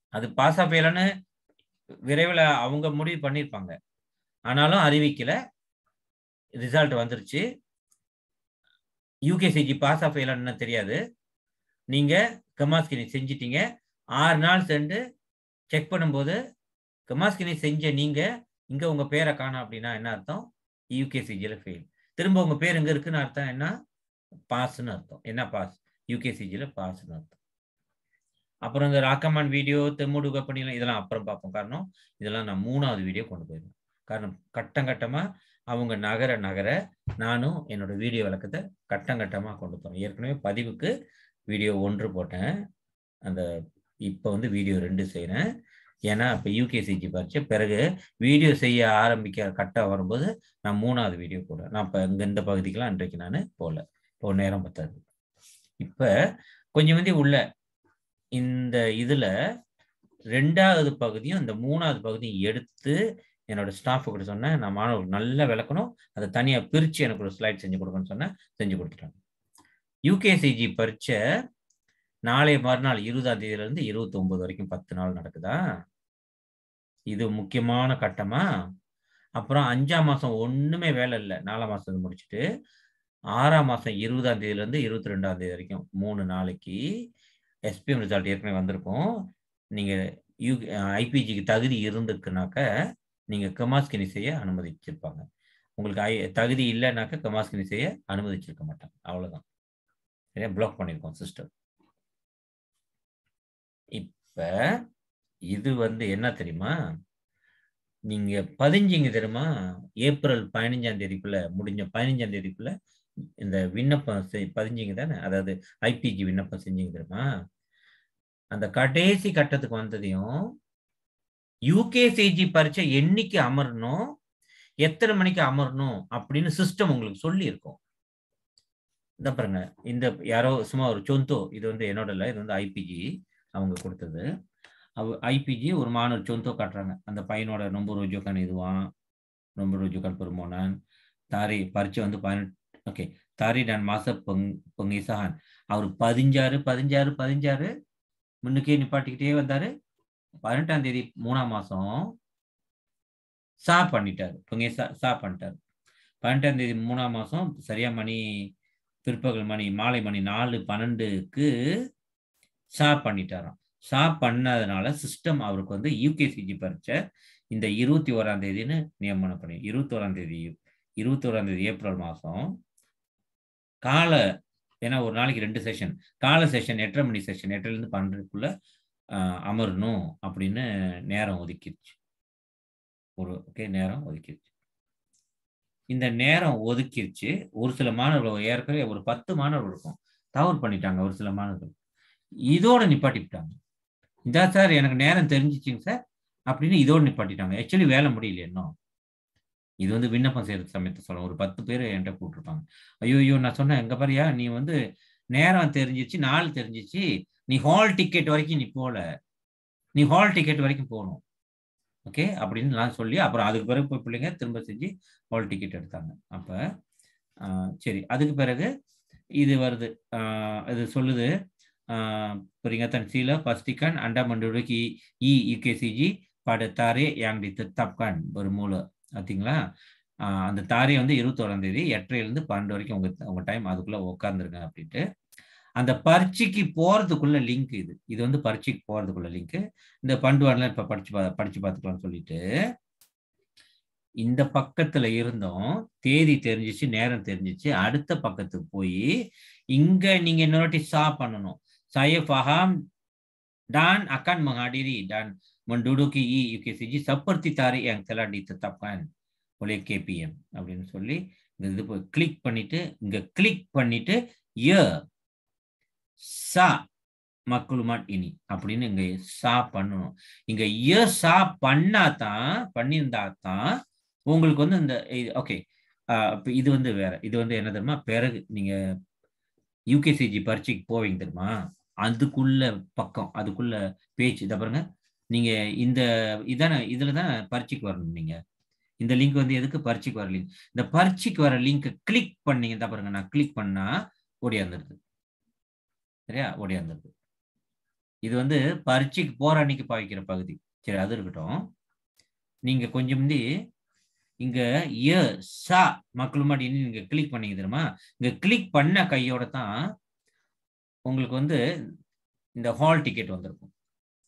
itu pasal பாஸா ஃபெயிலான்னு விரைவில் அவங்க முடிவு பண்ணியிருப்பாங்க ஆனாலும் அறிவிக்கல result வந்துருச்சு யூகேசிஜி pass of ஃபெயிலான்னு தெரியாது நீங்கள் கமாஸ்கினி செஞ்சிட்டீங்க ஆறு நாள் சென்று செக் பண்ணும்போது கமாஸ்கினி செஞ்ச நீங்கள் இங்கே உங்கள் பேரை காணும் அப்படின்னா என்ன அர்த்தம் யூகேசிஜியில் ஃபெயில் திரும்ப உங்கள் பேர் இங்கே இருக்குன்னு அர்த்தம் என்ன பாஸ்ன்னு அர்த்தம் என்ன பாஸ் யூகேசிஜியில் பாஸ்ன்னு அர்த்தம் அப்புறம் இந்த ராக்கமான் வீடியோ தெம்முடுக பண்ணிக்கலாம் இதெல்லாம் அப்புறம் பார்ப்போம் காரணம் இதெல்லாம் நான் மூணாவது வீடியோ கொண்டு போயிருவேன் காரணம் கட்டம் கட்டமாக அவங்க நகர நகர நானும் என்னோட வீடியோ விளக்கத்தை கட்டம் கட்டமாக கொண்டு போகிறேன் ஏற்கனவே பதிவுக்கு வீடியோ ஒன்று போட்டேன் அந்த இப்போ வந்து வீடியோ ரெண்டு செய்கிறேன் ஏன்னா இப்போ யூகேசிஜி பறிச்சு பிறகு வீடியோ செய்ய ஆரம்பிக்க கட்டாக வரும்போது நான் மூணாவது வீடியோ போடுவேன் நான் இப்போ இங்கே இந்த பகுதிக்கெலாம் இன்றைக்கு நான் போகல இப்போ நேரம் பத்தாது இப்போ கொஞ்சம் வந்து உள்ள இந்த இதுல ரெண்டாவது பகுதியும் இந்த மூணாவது பகுதியும் எடுத்து என்னோட ஸ்டாஃப் கூட சொன்னேன் நான் மாணவர்கள் நல்லா விளக்கணும் அதை தனியாக பிரித்து எனக்கு ஒரு ஸ்லைட் செஞ்சு கொடுக்கணும்னு சொன்னேன் செஞ்சு கொடுத்துட்டாங்க யூகேசிஜி பரீட்சை நாளை மறுநாள் இருபதாம் இருந்து இருபத்தி ஒன்பது வரைக்கும் பத்து நாள் நடக்குதா இது முக்கியமான கட்டமா அப்புறம் அஞ்சாம் மாதம் ஒன்றுமே வேலை இல்லை நாலாம் மாசம் முடிச்சுட்டு ஆறாம் மாதம் இருபதாம் இருந்து இருபத்தி ரெண்டாம் தேதி வரைக்கும் மூணு நாளைக்கு எஸ்பிஎம் ரிசல்ட் ஏற்கனவே வந்திருக்கும் நீங்கள் யூ ஐபிஜிக்கு தகுதி இருந்துக்குனாக்க நீங்கள் கமாஸ்கினி செய்ய அனுமதிச்சிருப்பாங்க உங்களுக்கு ஐ தகுதி இல்லைனாக்கா கமாஸ்கினி செய்ய அனுமதிச்சிருக்க மாட்டாங்க அவ்வளோதான் சரியா பிளாக் பண்ணியிருக்கோம் சிஸ்டம் இப்போ இது வந்து என்ன தெரியுமா நீங்கள் பதிஞ்சிங்க தெரியுமா ஏப்ரல் பதினஞ்சாம் தேதிக்குள்ளே முடிஞ்ச பதினஞ்சாம் தேதிக்குள்ளே இந்த விண்ணப்பம் பதிஞ்சிங்க தானே அதாவது ஐபிஜி விண்ணப்பம் செஞ்சீங்க தெரியுமா அந்த கடைசி கட்டத்துக்கு வந்ததையும் யூகேசிஜி பரீட்சை என்னைக்கு அமரணும் எத்தனை மணிக்கு அமரணும் அப்படின்னு சிஸ்டம் உங்களுக்கு சொல்லியிருக்கோம் இந்த பாருங்க இந்த யாரோ சும்மா ஒரு சொந்தோ இது வந்து என்னோட இல்லை இது வந்து ஐபிஜி அவங்க கொடுத்தது அவ ஐபிஜி ஒரு மாணவர் சொந்தோ காட்டுறாங்க அந்த பையனோட ரொம்ப ரோஜோக்கான் இதுவான் ரொம்ப ரோஜோக்கான் பெருமோனான் தாரி பரீட்சை வந்து பதினெட்டு ஓகே தாரி நான் மாச பொங் பொங்கிசான் அவர் பதிஞ்சாறு பதிஞ்சாறு பதிஞ்சாறு முன்னுக்கே நிப்பாட்டிக்கிட்டே வந்தாரு பதினெட்டாம் தேதி மூணாம் மாசம் சா பண்ணிட்டாரு பொங்கே சா சா பண்ணிட்டாரு பன்னெண்டாம் தேதி மூணாம் மாசம் சரியா மணி பிற்பகல் மணி மாலை மணி நாலு பன்னெண்டுக்கு சா பண்ணிட்டாராம் சா பண்ணதுனால சிஸ்டம் அவருக்கு வந்து யூகேசிஜி பரீட்சை இந்த இருபத்தி ஓராம் தேதின்னு நியமனம் பண்ணி இருபத்தி ஓராம் தேதி இருபத்தி ஓராம் தேதி ஏப்ரல் மாதம் கால ஏன்னா ஒரு நாளைக்கு ரெண்டு செஷன் கால செஷன் எட்டரை மணி செஷன் எட்டிலேருந்து பன்னெண்டுக்குள்ள அமரணும் அப்படின்னு நேரம் ஒதுக்கிடுச்சு ஒரு ஓகே நேரம் ஒதுக்கிடுச்சு இந்த நேரம் ஒதுக்கிடுச்சு ஒரு சில மாணவர்கள் ஏற்கனவே ஒரு பத்து மாணவர்கள் இருக்கும் தவறு பண்ணிட்டாங்க ஒரு சில மாணவர்கள் இதோட நிப்பாட்டிவிட்டாங்க இந்த சார் எனக்கு நேரம் தெரிஞ்சிச்சிங்க சார் அப்படின்னு இதோடு நிப்பாட்டிட்டாங்க ஆக்சுவலி வேலை முடியல இன்னும் இது வந்து விண்ணப்பம் செய்யற சமயத்தை சொல்ல ஒரு பத்து பேர் என்கிட்ட கூப்பிட்டுருப்பாங்க ஐயோ ஐயோ நான் சொன்னேன் எங்க பாரியா நீ வந்து நேரம் தெரிஞ்சிச்சு நாள் தெரிஞ்சிச்சு நீ ஹால் டிக்கெட் வரைக்கும் நீ போகல நீ ஹால் டிக்கெட் வரைக்கும் போகணும் ஓகே அப்படின்னு நான் சொல்லி அப்புறம் அதுக்கு பிறகு போய் பிள்ளைங்க திரும்ப செஞ்சு ஹால் டிக்கெட் எடுத்தாங்க அப்போ சரி அதுக்கு பிறகு இது வருது இது சொல்லுது சீல பஸ்டிக்கன் அண்டாமண்டுக்கு இ யுகேசிஜி படத்தாரே யாங்டித்து தப்கான் ஒரு மூலை ஓகேங்களா அந்த தாரி வந்து இருபத்தோராம் தேதி இருந்து பன்னெண்டு வரைக்கும் உங்க உங்க டைம் அதுக்குள்ள உட்கார்ந்துருங்க அப்படின்ட்டு அந்த பரீட்சைக்கு போறதுக்குள்ள லிங்க் இது இது வந்து பரீட்சைக்கு போறதுக்குள்ள லிங்க் இந்த பண்டுவான்லாம் இப்ப படிச்சு பா படிச்சு பார்த்துக்கலாம்னு சொல்லிட்டு இந்த பக்கத்துல இருந்தும் தேதி தெரிஞ்சிச்சு நேரம் தெரிஞ்சிச்சு அடுத்த பக்கத்துக்கு போய் இங்க நீங்க இன்னொரு சா பண்ணணும் சயஃப் அஹாம் டான் அக்கான் மகாடிரி டான் menduduki சப்பர்த்தி தாரி tarik தலா telah ditetapkan oleh கேபிஎம் அப்படின்னு சொல்லி இங்க இது கிளிக் பண்ணிட்டு இங்க கிளிக் பண்ணிட்டு ய சா மக்களுமாட் இனி அப்படின்னு இங்க சா பண்ணணும் இங்க ய சா பண்ணாதான் பண்ணியிருந்தா தான் உங்களுக்கு வந்து இந்த ஓகே இது வந்து வேற இது வந்து என்ன தெரியுமா பிறகு நீங்க யூகேசிஜி பரீட்சைக்கு போவீங்க தெரியுமா அதுக்குள்ள பக்கம் அதுக்குள்ள பேச்சு இதை பாருங்க நீங்க இந்த இதான இதுல தான் பரீட்சைக்கு வரணும் நீங்க இந்த லிங்க் வந்து எதுக்கு பரீட்சைக்கு வர லிங்க் இந்த பரீட்சைக்கு வர லிங்க் கிளிக் பண்ணீங்க தான் பாருங்க நான் கிளிக் பண்ணா ஓடியாந்துருது சரியா ஓடியாந்துருது இது வந்து பரீட்சைக்கு போற அன்னைக்கு பாவிக்கிற பகுதி சரி அது இருக்கட்டும் நீங்க கொஞ்சம் இங்க ஏ சா மக்கள் மாட்டி நீங்க கிளிக் பண்ணீங்க தெரியுமா இங்க கிளிக் பண்ண கையோட தான் உங்களுக்கு வந்து இந்த ஹால் டிக்கெட் வந்திருக்கும்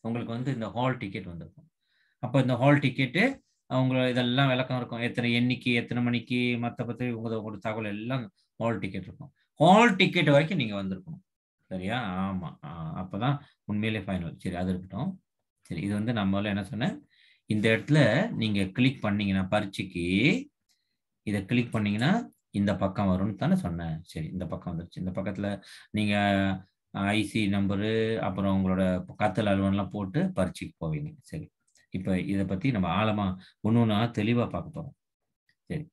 உங்களுக்கு வந்து இந்த ஹால் டிக்கெட் வந்திருக்கும் அப்போ இந்த ஹால் டிக்கெட்டு அவங்க இதெல்லாம் விளக்கம் இருக்கும் எத்தனை எண்ணிக்கை எத்தனை மணிக்கு மற்ற பற்றி உங்களோட தகவல் எல்லாம் ஹால் டிக்கெட் இருக்கும் ஹால் டிக்கெட் வரைக்கும் நீங்கள் வந்திருக்கணும் சரியா ஆமாம் அப்போ தான் உண்மையிலே ஃபைனல் சரி அது இருக்கட்டும் சரி இது வந்து நம்மளால என்ன சொன்னேன் இந்த இடத்துல நீங்கள் கிளிக் பண்ணிங்கன்னா பரீட்சைக்கு இதை கிளிக் பண்ணிங்கன்னா இந்த பக்கம் வரும்னு தானே சொன்னேன் சரி இந்த பக்கம் வந்துருச்சு இந்த பக்கத்தில் நீங்கள் ஐசி நம்பரு அப்புறம் உங்களோட காத்தல் அலுவலம்லாம் போட்டு பரீட்சைக்கு போவீங்க சரி இப்போ இதை பற்றி நம்ம ஆழமாக ஒன்று ஒன்றா தெளிவாக பார்க்க போகிறோம் சரி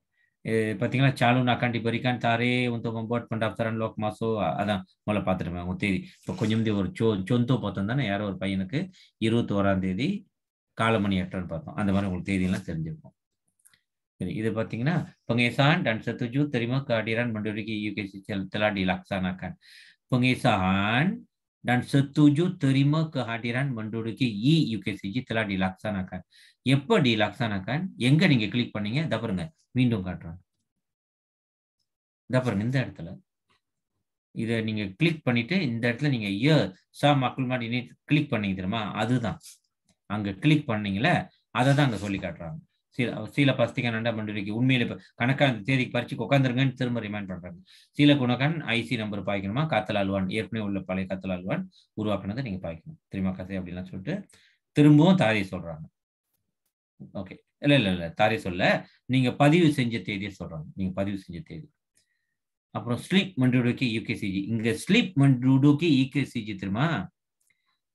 பார்த்தீங்களா சாலு நாக்காண்டி பரிக்கான் தாரே உன்తో போட் పండాప్ తరన్ லோக் மாசோ அதான் முதல்ல பார்த்துருமே உங்க தேதி இப்போ கொஞ்சம் ஒரு சொ சொந்தோ பார்த்தோம் தானே யாரோ ஒரு பையனுக்கு இருபத்தி ஓராம் தேதி காலமணி எட்டான்னு பார்த்தோம் அந்த மாதிரி உங்களுக்கு தேதியெல்லாம் தெரிஞ்சிருக்கும் சரி இது பார்த்தீங்கன்னா பங்கேசான் டான்சர் தெரியுமா காடிரான் மண்டூரிக்கு யூகேசி தெலாடி லக்ஸா நாக்கான் pengesahan dan setuju terima kehadiran menduduki இயூகேசிஜி telah dilaksanakan. எப்போ dilaksanakan? எங்க நீங்க கிளிக் பண்ணீங்க இதை பாருங்க மீண்டும் காட்டுறேன் இதை பாருங்க இந்த இடத்துல இதை நீங்க கிளிக் பண்ணிட்டு இந்த இடத்துல நீங்க ஏ சா மக்கள் மாதிரி கிளிக் பண்ணீங்க தெரியுமா அதுதான் அங்க கிளிக் பண்ணீங்களே அதை தான் அங்க சொல்லி காட்டுறாங்க சீல சீல பஸ்திகன் நண்டா பண்ணிருக்கி உண்மையில கணக்கா அந்த தேதிக்கு பறிச்சு உட்காந்துருங்கன்னு திரும்ப ரிமைண்ட் பண்றாங்க சீல குணகன் ஐசி நம்பர் பாய்க்கணுமா காத்தல் அல்வான் ஏற்கனவே உள்ள பழைய காத்தல் அல்வான் உருவாக்குனதை நீங்க பாய்க்கணும் திரும்ப கதை அப்படின்லாம் சொல்லிட்டு திரும்பவும் தாரிய சொல்றாங்க ஓகே இல்ல இல்ல இல்ல தாரி சொல்ல நீங்க பதிவு செஞ்ச தேதியை சொல்றாங்க நீங்க பதிவு செஞ்ச தேதி அப்புறம் ஸ்லீப் மண்ட்ரூடோக்கு யூகேசிஜி இங்க ஸ்லீப் மண்ட்ரூடோக்கு யூகேசிஜி திரும்ப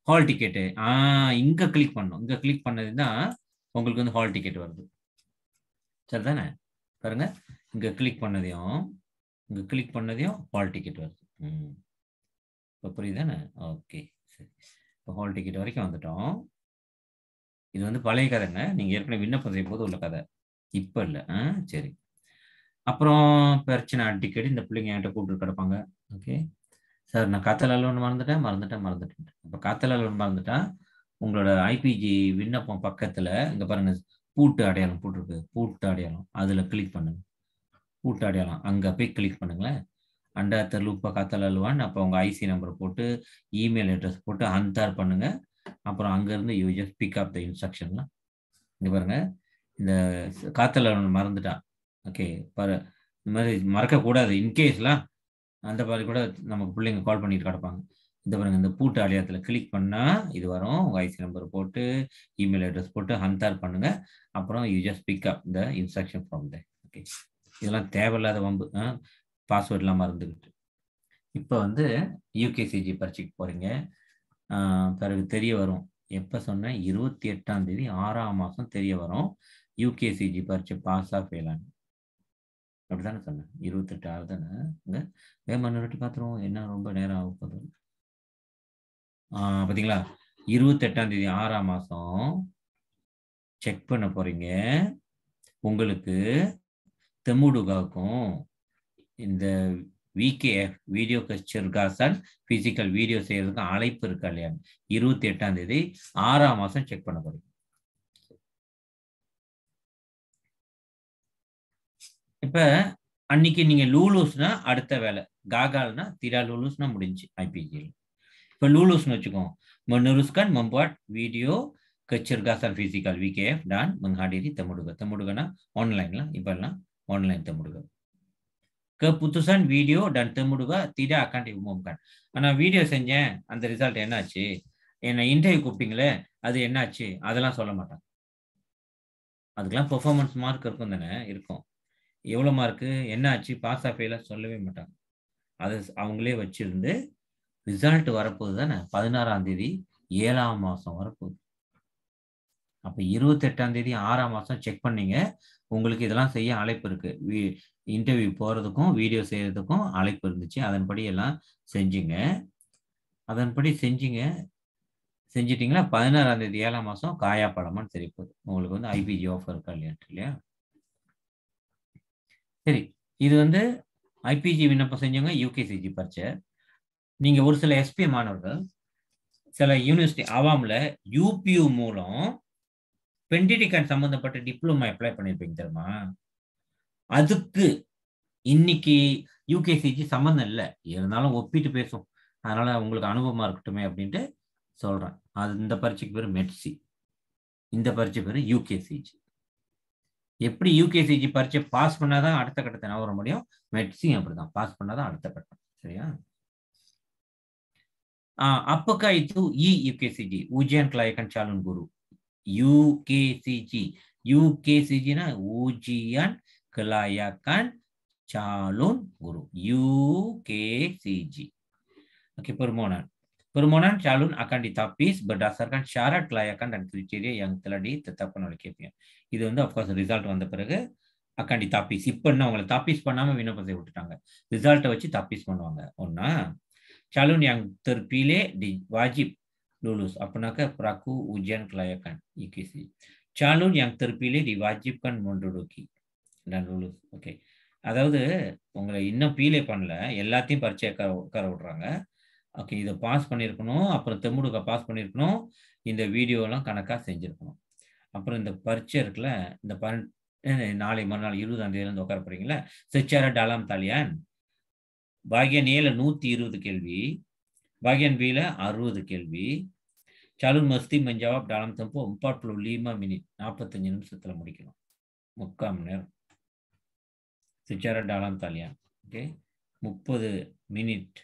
ஹால் டிக்கெட்டு ஆஹ் இங்க கிளிக் பண்ணும் இங்க கிளிக் பண்ணது தான் உங்களுக்கு வந்து ஹால் டிக்கெட் வருது சரி தானே பாருங்க இங்கே கிளிக் பண்ணதையும் இங்கே கிளிக் பண்ணதையும் ஹால் டிக்கெட் வருது ம் இப்போ புரியுதானே ஓகே சரி இப்போ ஹால் டிக்கெட் வரைக்கும் வந்துட்டோம் இது வந்து பழைய கதைங்க நீங்கள் ஏற்கனவே விண்ணப்பம் செய்யும் போது உள்ள கதை இப்போ இல்லை ஆ சரி அப்புறம் பிரச்சனை அடிக்கடி இந்த பிள்ளைங்க என்கிட்ட கூப்பிட்டு கிடப்பாங்க ஓகே சார் நான் காத்தலால் ஒன்று மறந்துட்டேன் மறந்துட்டேன் மறந்துட்டேன் இப்போ காத்தலால் ஒன்று மறந்துட்டேன் உங்களோட ஐபிஜி விண்ணப்பம் பக்கத்தில் இங்கே பாருங்க பூட்டு அடையாளம் போட்டிருக்கு பூட்டு அடையாளம் அதில் கிளிக் பண்ணுங்க பூட்டு அடையாளம் அங்கே போய் கிளிக் பண்ணுங்களேன் அண்டா தெர்லுப்பா கத்தலல்வான் அப்போ உங்கள் ஐசி நம்பர் போட்டு இமெயில் அட்ரஸ் போட்டு அந்தார் பண்ணுங்கள் அப்புறம் அங்கேருந்து you just pick up the இன்ஸ்ட்ரக்ஷன்லாம் இங்கே பாருங்கள் இந்த காத்தல மறந்துட்டான் ஓகே பாரு இந்த மாதிரி மறக்கக்கூடாது இன்கேஸ்லாம் அந்த மாதிரி கூட நமக்கு பிள்ளைங்க கால் பண்ணிட்டு கிடப்பாங்க இந்த பாருங்க இந்த பூட்டு அடையாளத்துல கிளிக் பண்ணா இது வரும் உங்க ஐசி நம்பர் போட்டு இமெயில் அட்ரஸ் போட்டு ஹந்தார் பண்ணுங்க அப்புறம் you just pick up the instruction from the okay இதெல்லாம் தேவையில்லாத வம்பு பாஸ்வேர்ட் இல்லாமல் இருந்துக்கிட்டு இப்போ வந்து யூகேசிஜி பரீட்சைக்கு போறீங்க பிறகு தெரிய வரும் எப்போ சொன்னேன் இருபத்தி எட்டாம் தேதி ஆறாம் மாதம் தெரிய வரும் யூகேசிஜி பரீட்சை பாஸாக ஃபெயிலானு அப்படி தானே சொன்னேன் இருபத்தெட்டு ஆறு தானே வேமா நிறுத்தி பார்த்துருவோம் என்ன ரொம்ப நேரம் ஆகும் போதும் பார்த்தீங்களா இருபத்தெட்டாம் தேதி ஆறாம் மாதம் செக் பண்ண போகிறீங்க உங்களுக்கு தெமுடுகாவுக்கும் இந்த விகேஎஃப் வீடியோ கஸ்டர் காசன் ஃபிசிக்கல் வீடியோ செய்யறதுக்கு அழைப்பு இருக்கா இல்லையா இருபத்தி எட்டாம் தேதி ஆறாம் மாதம் செக் பண்ண போறீங்க இப்போ அன்னைக்கு நீங்கள் லூலூஸ்னா அடுத்த வேலை காகால்னா திரா லூலூஸ்னா முடிஞ்சு ஐபிஜியில் இப்போ lulus-ன்னு வச்சுக்கோம் menuruskan membuat video kecerdasan fisikal VKF dan menghadiri temuduga. Temuduga online lah, ibaratlah online temuduga. Keputusan video dan temuduga tidak akan diumumkan. ஆனால் வீடியோ செஞ்சேன் அந்த ரிசல்ட் என்னாச்சு என்னை இன்டர்வியூ கூப்பிட்டீங்களே அது என்னாச்சு அதெல்லாம் சொல்ல மாட்டாங்க அதுக்கெல்லாம் பெர்ஃபார்மன்ஸ் மார்க் இருக்கும் தானே இருக்கும் எவ்வளோ மார்க்கு என்னாச்சு பாஸ் ஆஃப் சொல்லவே மாட்டாங்க அது அவங்களே வச்சிருந்து ரிசல்ட் வரப்போகுது தானே பதினாறாம் தேதி ஏழாம் மாதம் வரப்போகுது அப்போ இருபத்தெட்டாம் தேதி ஆறாம் மாதம் செக் பண்ணீங்க உங்களுக்கு இதெல்லாம் செய்ய அழைப்பு இருக்குது வீ இன்டர்வியூ போகிறதுக்கும் வீடியோ செய்கிறதுக்கும் அழைப்பு இருந்துச்சு அதன்படி எல்லாம் செஞ்சுங்க அதன்படி செஞ்சுங்க செஞ்சிட்டிங்களா பதினாறாம் தேதி ஏழாம் மாதம் காயா படமான்னு சரி போகுது உங்களுக்கு வந்து ஐபிஜி ஆஃபர் இருக்கா இல்லையான்ட்டு இல்லையா சரி இது வந்து ஐபிஜி விண்ணப்பம் செஞ்சவங்க யூகேசிஜி பரீட்சை நீங்க ஒரு சில எஸ்பி மாணவர்கள் சில யூனிவர்சிட்டி அவாம்ல யூபியூ மூலம் பென்டிடிகன் சம்பந்தப்பட்ட டிப்ளமா அப்ளை பண்ணியிருப்பீங்க தெரியுமா அதுக்கு இன்னைக்கு யூகேசிஜி சம்மந்தம் இல்லை இருந்தாலும் ஒப்பிட்டு பேசும் அதனால உங்களுக்கு அனுபவமா இருக்கட்டும் அப்படின்ட்டு சொல்றேன் அது இந்த பரீட்சைக்கு பேர் மெட்சி இந்த பரீட்சை பேர் யூகேசிஜி எப்படி யூகேசிஜி பரீட்சை பாஸ் பண்ணாதான் அடுத்த கட்டத்தை வர முடியும் மெட்சி அப்படிதான் பாஸ் பண்ணாதான் அடுத்த கட்டம் சரியா ಅಪ್ಪಕ ಇತ್ತು ಇ ಯು சாலுன் குரு ಜಿ ಉಜ್ಜಯನ್ ಕ್ಲಾಯಕನ್ ಚಾಲನ್ ಗುರು ಯು சாலூன் குரு UKCG. Okey, permohonan. Permohonan calon akan ditapis berdasarkan syarat kelayakan dan kriteria yang telah ditetapkan oleh KPM. இது வந்து of course ரிசல்ட் வந்த பிறகு அக்காண்டி தாப்பீஸ் இப்போ என்ன உங்களை தாப்பீஸ் பண்ணாமல் விண்ணப்பத்தை விட்டுட்டாங்க ரிசல்ட்டை வச்சு தாப்பீஸ் பண்ணுவாங்க ஒன்றா calon yang terpilih diwajib lulus apakah peraku ujian kelayakan IKC. Calon yang terpilih diwajibkan menduduki dan lulus. Okay. அதாவது உங்களை இன்னும் பீலே பண்ணல எல்லாத்தையும் பரிச்சை கர உட்கார விடுறாங்க ஓகே இதை பாஸ் பண்ணியிருக்கணும் அப்புறம் தெம்முடுக்க பாஸ் பண்ணியிருக்கணும் இந்த வீடியோலாம் கணக்காக செஞ்சுருக்கணும் அப்புறம் இந்த பரிச்சை இருக்குல்ல இந்த பன் நாளை மறுநாள் இருபதாம் தேதியிலேருந்து உட்கார போகிறீங்களா செச்சார டாலாம் தாலியான் பாகியன் ஏல நூற்றி இருபது கேள்வி பாகியன் பியில் அறுபது கேள்வி சாலுன் மஸ்தி மஞ்சாவா டாலம் தம்போ முப்பாட்புல லீமா மினிட் நாற்பத்தஞ்சு நிமிஷத்துல முடிக்கணும் முக்கால் மணி நேரம் சிச்சார டாலாம் தாலியா ஓகே முப்பது மினிட்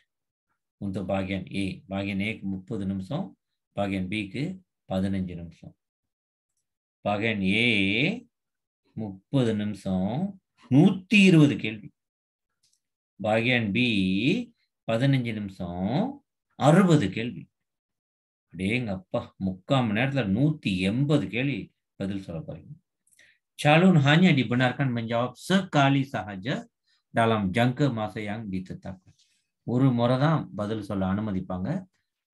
உந்த பாகியன் ஏ பாகியன் ஏக்கு முப்பது நிமிஷம் பாகியன் பிக்கு பதினஞ்சு நிமிஷம் பாகியன் ஏ முப்பது நிமிஷம் நூற்றி இருபது கேள்வி பாகியன் பி பதினஞ்சு நிமிஷம் அறுபது கேள்வி அப்படியேங்க அப்பா முக்கால் மணி நேரத்தில் நூத்தி எண்பது கேள்வி பதில் சொல்ல போறீங்க சாலுன் ஹாஞ்சி அடி இருக்கான்னு மஞ்சாப் சர் காலி சஹஜ டாலாம் ஜங்கு மாசையாங் பீத்து தாக்க ஒரு முறை தான் பதில் சொல்ல அனுமதிப்பாங்க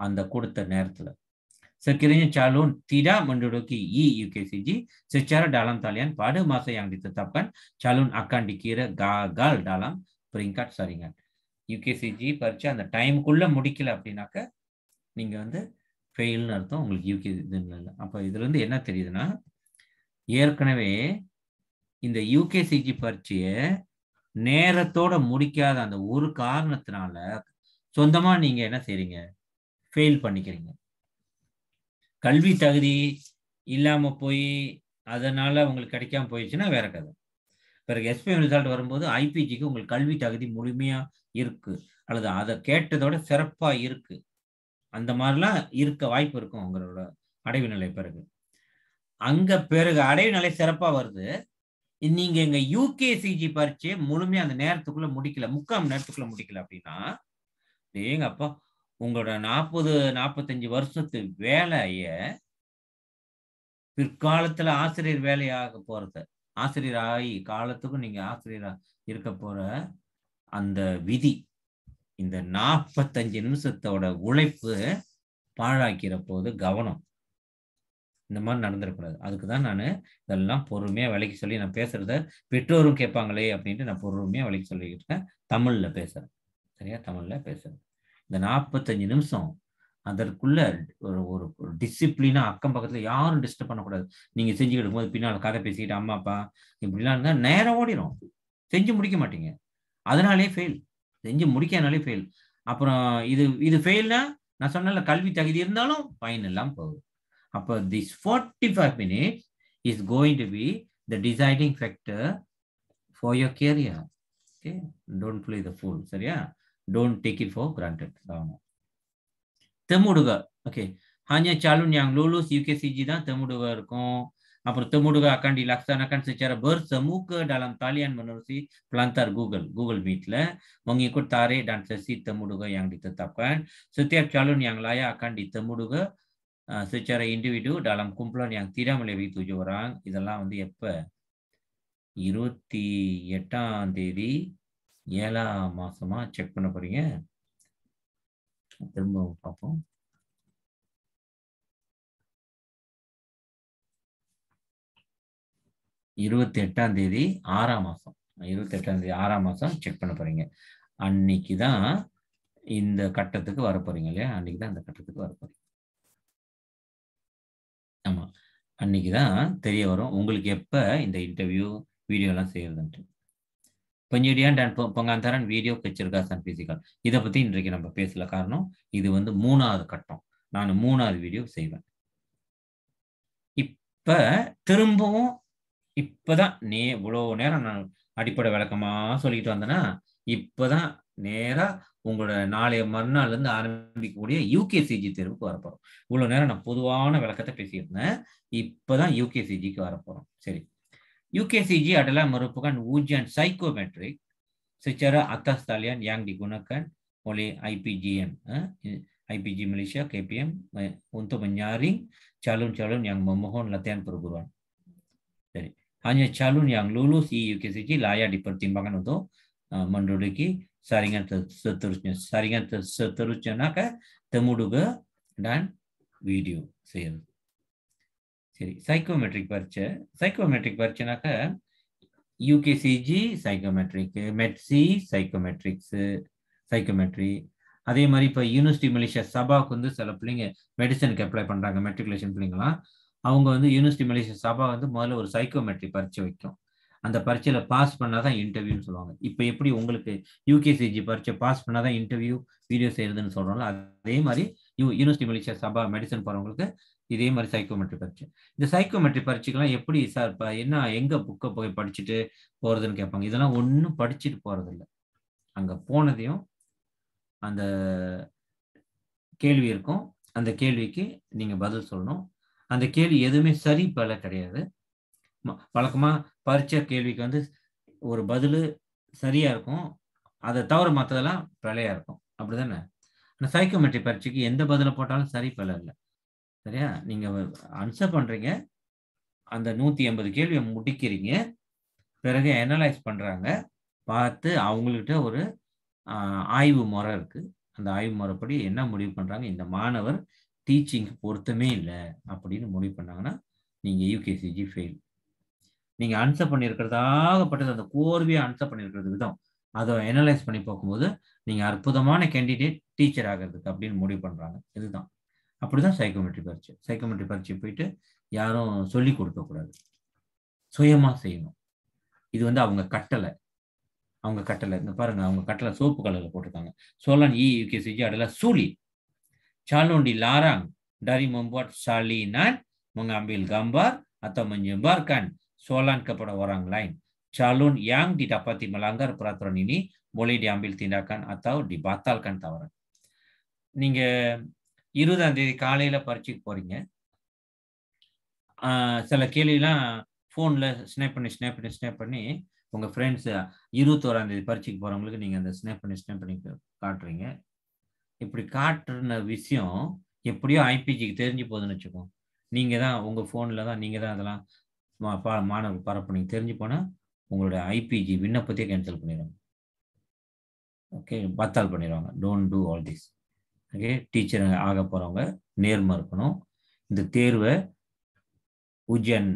அந்த கொடுத்த நேரத்தில் கிரிஞ்ச சாலுன் திடா மண்டுடோக்கி இ யுகேசிஜி சிச்சார டாலாம் தாலியான் பாடு மாசையாங் பீத்து தாப்பன் சாலுன் அக்காண்டி கீரை கா கால் டாலாம் பெரிங்காட் சாரிங்க யூகேசிஜி பரீட்சை அந்த டைமுக்குள்ளே முடிக்கல அப்படின்னாக்க நீங்கள் வந்து ஃபெயில்னு அர்த்தம் உங்களுக்கு யூகே இதுன்னு அப்போ இதுலேருந்து என்ன தெரியுதுன்னா ஏற்கனவே இந்த யூகேசிஜி பரீட்சையை நேரத்தோட முடிக்காத அந்த ஒரு காரணத்தினால சொந்தமாக நீங்கள் என்ன செய்கிறீங்க ஃபெயில் பண்ணிக்கிறீங்க கல்வி தகுதி இல்லாமல் போய் அதனால் உங்களுக்கு கிடைக்காம போயிடுச்சுன்னா வேற கதை பிறகு எஸ்பிஎம் ரிசல்ட் வரும்போது ஐபிஜிக்கு உங்களுக்கு கல்வி தகுதி முழுமையாக இருக்குது அல்லது அதை கேட்டதோட சிறப்பாக இருக்குது அந்த மாதிரிலாம் இருக்க வாய்ப்பு இருக்கும் அவங்களோட அடைவு நிலை பிறகு அங்கே பிறகு அடைவு நிலை சிறப்பாக வருது நீங்கள் எங்கள் யூகேசிஜி பறிச்சு முழுமையாக அந்த நேரத்துக்குள்ளே முடிக்கல முக்கால் நேரத்துக்குள்ளே முடிக்கல அப்படின்னா ஏங்க அப்பா உங்களோட நாற்பது நாற்பத்தஞ்சு வருஷத்து வேலையை பிற்காலத்தில் ஆசிரியர் வேலையாக போகிறத ஆசிரியராகி காலத்துக்கும் நீங்க ஆசிரியரா இருக்க போற அந்த விதி இந்த நாற்பத்தஞ்சு நிமிஷத்தோட உழைப்பு பாழாக்கிற போது கவனம் இந்த மாதிரி நடந்துடக்கூடாது அதுக்கு தான் நான் இதெல்லாம் பொறுமையாக விலைக்கு சொல்லி நான் பேசுகிறத பெற்றோரும் கேட்பாங்களே அப்படின்ட்டு நான் பொறுமையாக விலைக்கு சொல்லிக்கிட்டு இருக்கேன் தமிழில் பேசுகிறேன் சரியா தமிழில் பேசுகிறேன் இந்த நாற்பத்தஞ்சு நிமிஷம் அதற்குள்ள ஒரு ஒரு டிசிப்ளினா அக்கம் பக்கத்துல யாரும் டிஸ்டர்ப் பண்ணக்கூடாது நீங்க செஞ்சுக்கிடும் போது பின்னால் கதை பேசிக்கிட்டு அம்மா அப்பா இப்படிலாம் இருந்தால் நேரம் ஓடிடும் செஞ்சு முடிக்க மாட்டீங்க அதனாலே ஃபெயில் செஞ்சு முடிக்கனாலே ஃபெயில் அப்புறம் இது இது ஃபெயில்னா நான் சொன்ன கல்வி தகுதி இருந்தாலும் பயன் எல்லாம் போகுது அப்போ this forty five minutes is going to be the deciding factor for your career okay don't play the fool சரியா don't take it for granted ஆமாம் தெமுடுகர் okay hanya calon yang lulus UKCG dan temuduga kong அப்புறம் temuduga akan dilaksanakan secara bersemuka dalam talian menerusi pelantar Google Google Meet lah eh. mengikut tarikh dan sesi temuduga yang ditetapkan setiap calon yang layak akan ditemuduga uh, secara individu dalam kumpulan yang tidak melebihi tujuh orang இதெல்லாம் வந்து எப்ப இருபத்தி எட்டாம் தேதி ஏழாம் மாசமா check பண்ண திரும்பவும் பார்ப்போம் இருபத்தி எட்டாம் தேதி ஆறாம் மாசம் இருபத்தி எட்டாம் தேதி ஆறாம் மாசம் செக் பண்ண போறீங்க அன்னைக்கு தான் இந்த கட்டத்துக்கு வர போறீங்க இல்லையா அன்னைக்கு தான் இந்த கட்டத்துக்கு வர போறீங்க ஆமா அன்னைக்கு தான் தெரிய வரும் உங்களுக்கு எப்ப இந்த இன்டர்வியூ வீடியோ எல்லாம் செய்யறதுன்ட்டு பெஞ்சிடியாண்ட் அண்ட் பொங்காந்தாரன் வீடியோ பிக்சர்காஸ் அண்ட் பிசிக்கல் இதை பற்றி இன்றைக்கு நம்ம பேசல காரணம் இது வந்து மூணாவது கட்டம் நான் மூணாவது வீடியோ செய்வேன் இப்போ திரும்பவும் இப்போதான் நே இவ்வளோ நேரம் நான் அடிப்படை விளக்கமாக சொல்லிட்டு வந்தேன்னா இப்போதான் நேராக உங்களோட நாளைய மறுநாள்லேருந்து ஆரம்பிக்கக்கூடிய யூகேசிஜி தேர்வுக்கு வரப்போகிறோம் இவ்வளோ நேரம் நான் பொதுவான விளக்கத்தை பேசியிருந்தேன் இப்போ தான் யூகேசிஜிக்கு வரப்போகிறோம் சரி UKCG adalah merupakan ujian psikometrik secara atas talian yang digunakan oleh IPGM, eh, IPG Malaysia KPM eh, untuk menyaring calon-calon yang memohon latihan perguruan. Jadi hanya calon yang lulus di UKCG layak dipertimbangkan untuk eh, menduduki saringan seterusnya. Saringan seterusnya nak temuduga dan video. Sehingga. சரி psychometric பரீட்சை psychometric பரீட்சைனாக்க UKCG சைக்கோமெட்ரிக்கு மெட்ஸி சைக்கோமெட்ரிக்ஸு psychometry அதே மாதிரி இப்போ university Malaysia சபாவுக்கு வந்து சில பிள்ளைங்க மெடிசனுக்கு அப்ளை பண்ணுறாங்க மெட்ரிகுலேஷன் பிள்ளைங்களாம் அவங்க வந்து யூனிவர்சிட்டி மலேசியா சபா வந்து முதல்ல ஒரு சைக்கோமெட்ரி பரீட்சை வைக்கும் அந்த பரீட்சையில் பாஸ் பண்ணால் தான் இன்டர்வியூன்னு சொல்லுவாங்க இப்போ எப்படி உங்களுக்கு யூகேசிஜி பரீட்சை பாஸ் பண்ணால் தான் இன்டர்வியூ வீடியோ செய்கிறதுன்னு சொல்கிறாங்களோ அதே மாதிரி you university Malaysia Sabah medicine போகிறவங்களுக்கு இதே மாதிரி சைக்கோமெட்ரி பரீட்சை இந்த சைக்கோமெட்ரி பரீட்சைக்கெல்லாம் எப்படி சார் இப்போ என்ன எங்கே புக்கை போய் படிச்சுட்டு போகிறதுன்னு கேட்பாங்க இதெல்லாம் ஒன்றும் படிச்சுட்டு போகிறதில்ல அங்கே போனதையும் அந்த கேள்வி இருக்கும் அந்த கேள்விக்கு நீங்கள் பதில் சொல்லணும் அந்த கேள்வி எதுவுமே சரி பல கிடையாது வழக்கமாக பரீட்சை கேள்விக்கு வந்து ஒரு பதில் சரியாக இருக்கும் அதை தவிர மற்றதெல்லாம் பிழையாக இருக்கும் அப்படி தானே ஆனால் சைக்கோமெட்ரி பரீட்சைக்கு எந்த பதிலை போட்டாலும் சரி பல இல்லை சரியா நீங்க ஆன்சர் பண்றீங்க அந்த நூத்தி எண்பது கேள்வியை முடிக்கிறீங்க பிறகு அனலைஸ் பண்றாங்க பார்த்து அவங்கள்ட்ட ஒரு ஆய்வு முறை இருக்கு அந்த ஆய்வு முறைப்படி என்ன முடிவு பண்றாங்க இந்த மாணவர் டீச்சிங்க்கு பொருத்தமே இல்லை அப்படின்னு முடிவு பண்ணாங்கன்னா நீங்க யூகேசிஜி ஃபெயில் நீங்க ஆன்சர் பண்ணியிருக்கிறதாகப்பட்டது அந்த கோர்வையை ஆன்சர் பண்ணியிருக்கிறது விதம் அதை அனலைஸ் பண்ணி பார்க்கும்போது நீங்க அற்புதமான கேண்டிடேட் டீச்சர் ஆகிறதுக்கு அப்படின்னு முடிவு பண்றாங்க இதுதான் அப்படிதான் சைக்கோமெட்ரி பரீட்சை சைக்கோமெட்ரி பரீட்சை போயிட்டு யாரும் சொல்லி கொடுக்கக்கூடாது சுயமா செய்யணும் இது வந்து அவங்க கட்டளை அவங்க கட்டளை இந்த பாருங்க அவங்க கட்டளை சோப்பு கலரில் போட்டிருக்காங்க சோலன் இ e, யூகே சிஜி அடல சூலி சாலோண்டி லாராங் dari membuat salinan mengambil gambar atau menyebarkan soalan kepada orang lain. Calon yang didapati melanggar peraturan ini boleh diambil tindakan atau dibatalkan tawaran. நீங்க இருபதாம் தேதி காலையில் பரீட்சைக்கு போகிறீங்க சில கேள்விலாம் ஃபோனில் ஸ்னேப் பண்ணி ஸ்னேப் பண்ணி ஸ்னேப் பண்ணி உங்கள் ஃப்ரெண்ட்ஸு இருபத்தோராம் தேதி பரீட்சைக்கு போகிறவங்களுக்கு நீங்கள் அந்த ஸ்னேப் பண்ணி ஸ்னேப் பண்ணி காட்டுறீங்க இப்படி காட்டுற விஷயம் எப்படியோ ஐபிஜிக்கு தெரிஞ்சு போகுதுன்னு வச்சுக்கோங்க நீங்கள் தான் உங்கள் ஃபோனில் தான் நீங்கள் தான் அதெல்லாம் பா பரப்பு நீங்கள் தெரிஞ்சு போனால் உங்களுடைய ஐபிஜி விண்ணப்பத்தையே கேன்சல் பண்ணிடுவாங்க ஓகே பத்தால் பண்ணிடுவாங்க don't do all this okay teacher ஆக போகிறவங்க நேர்மை இருக்கணும் இந்த தேர்வை உஜன்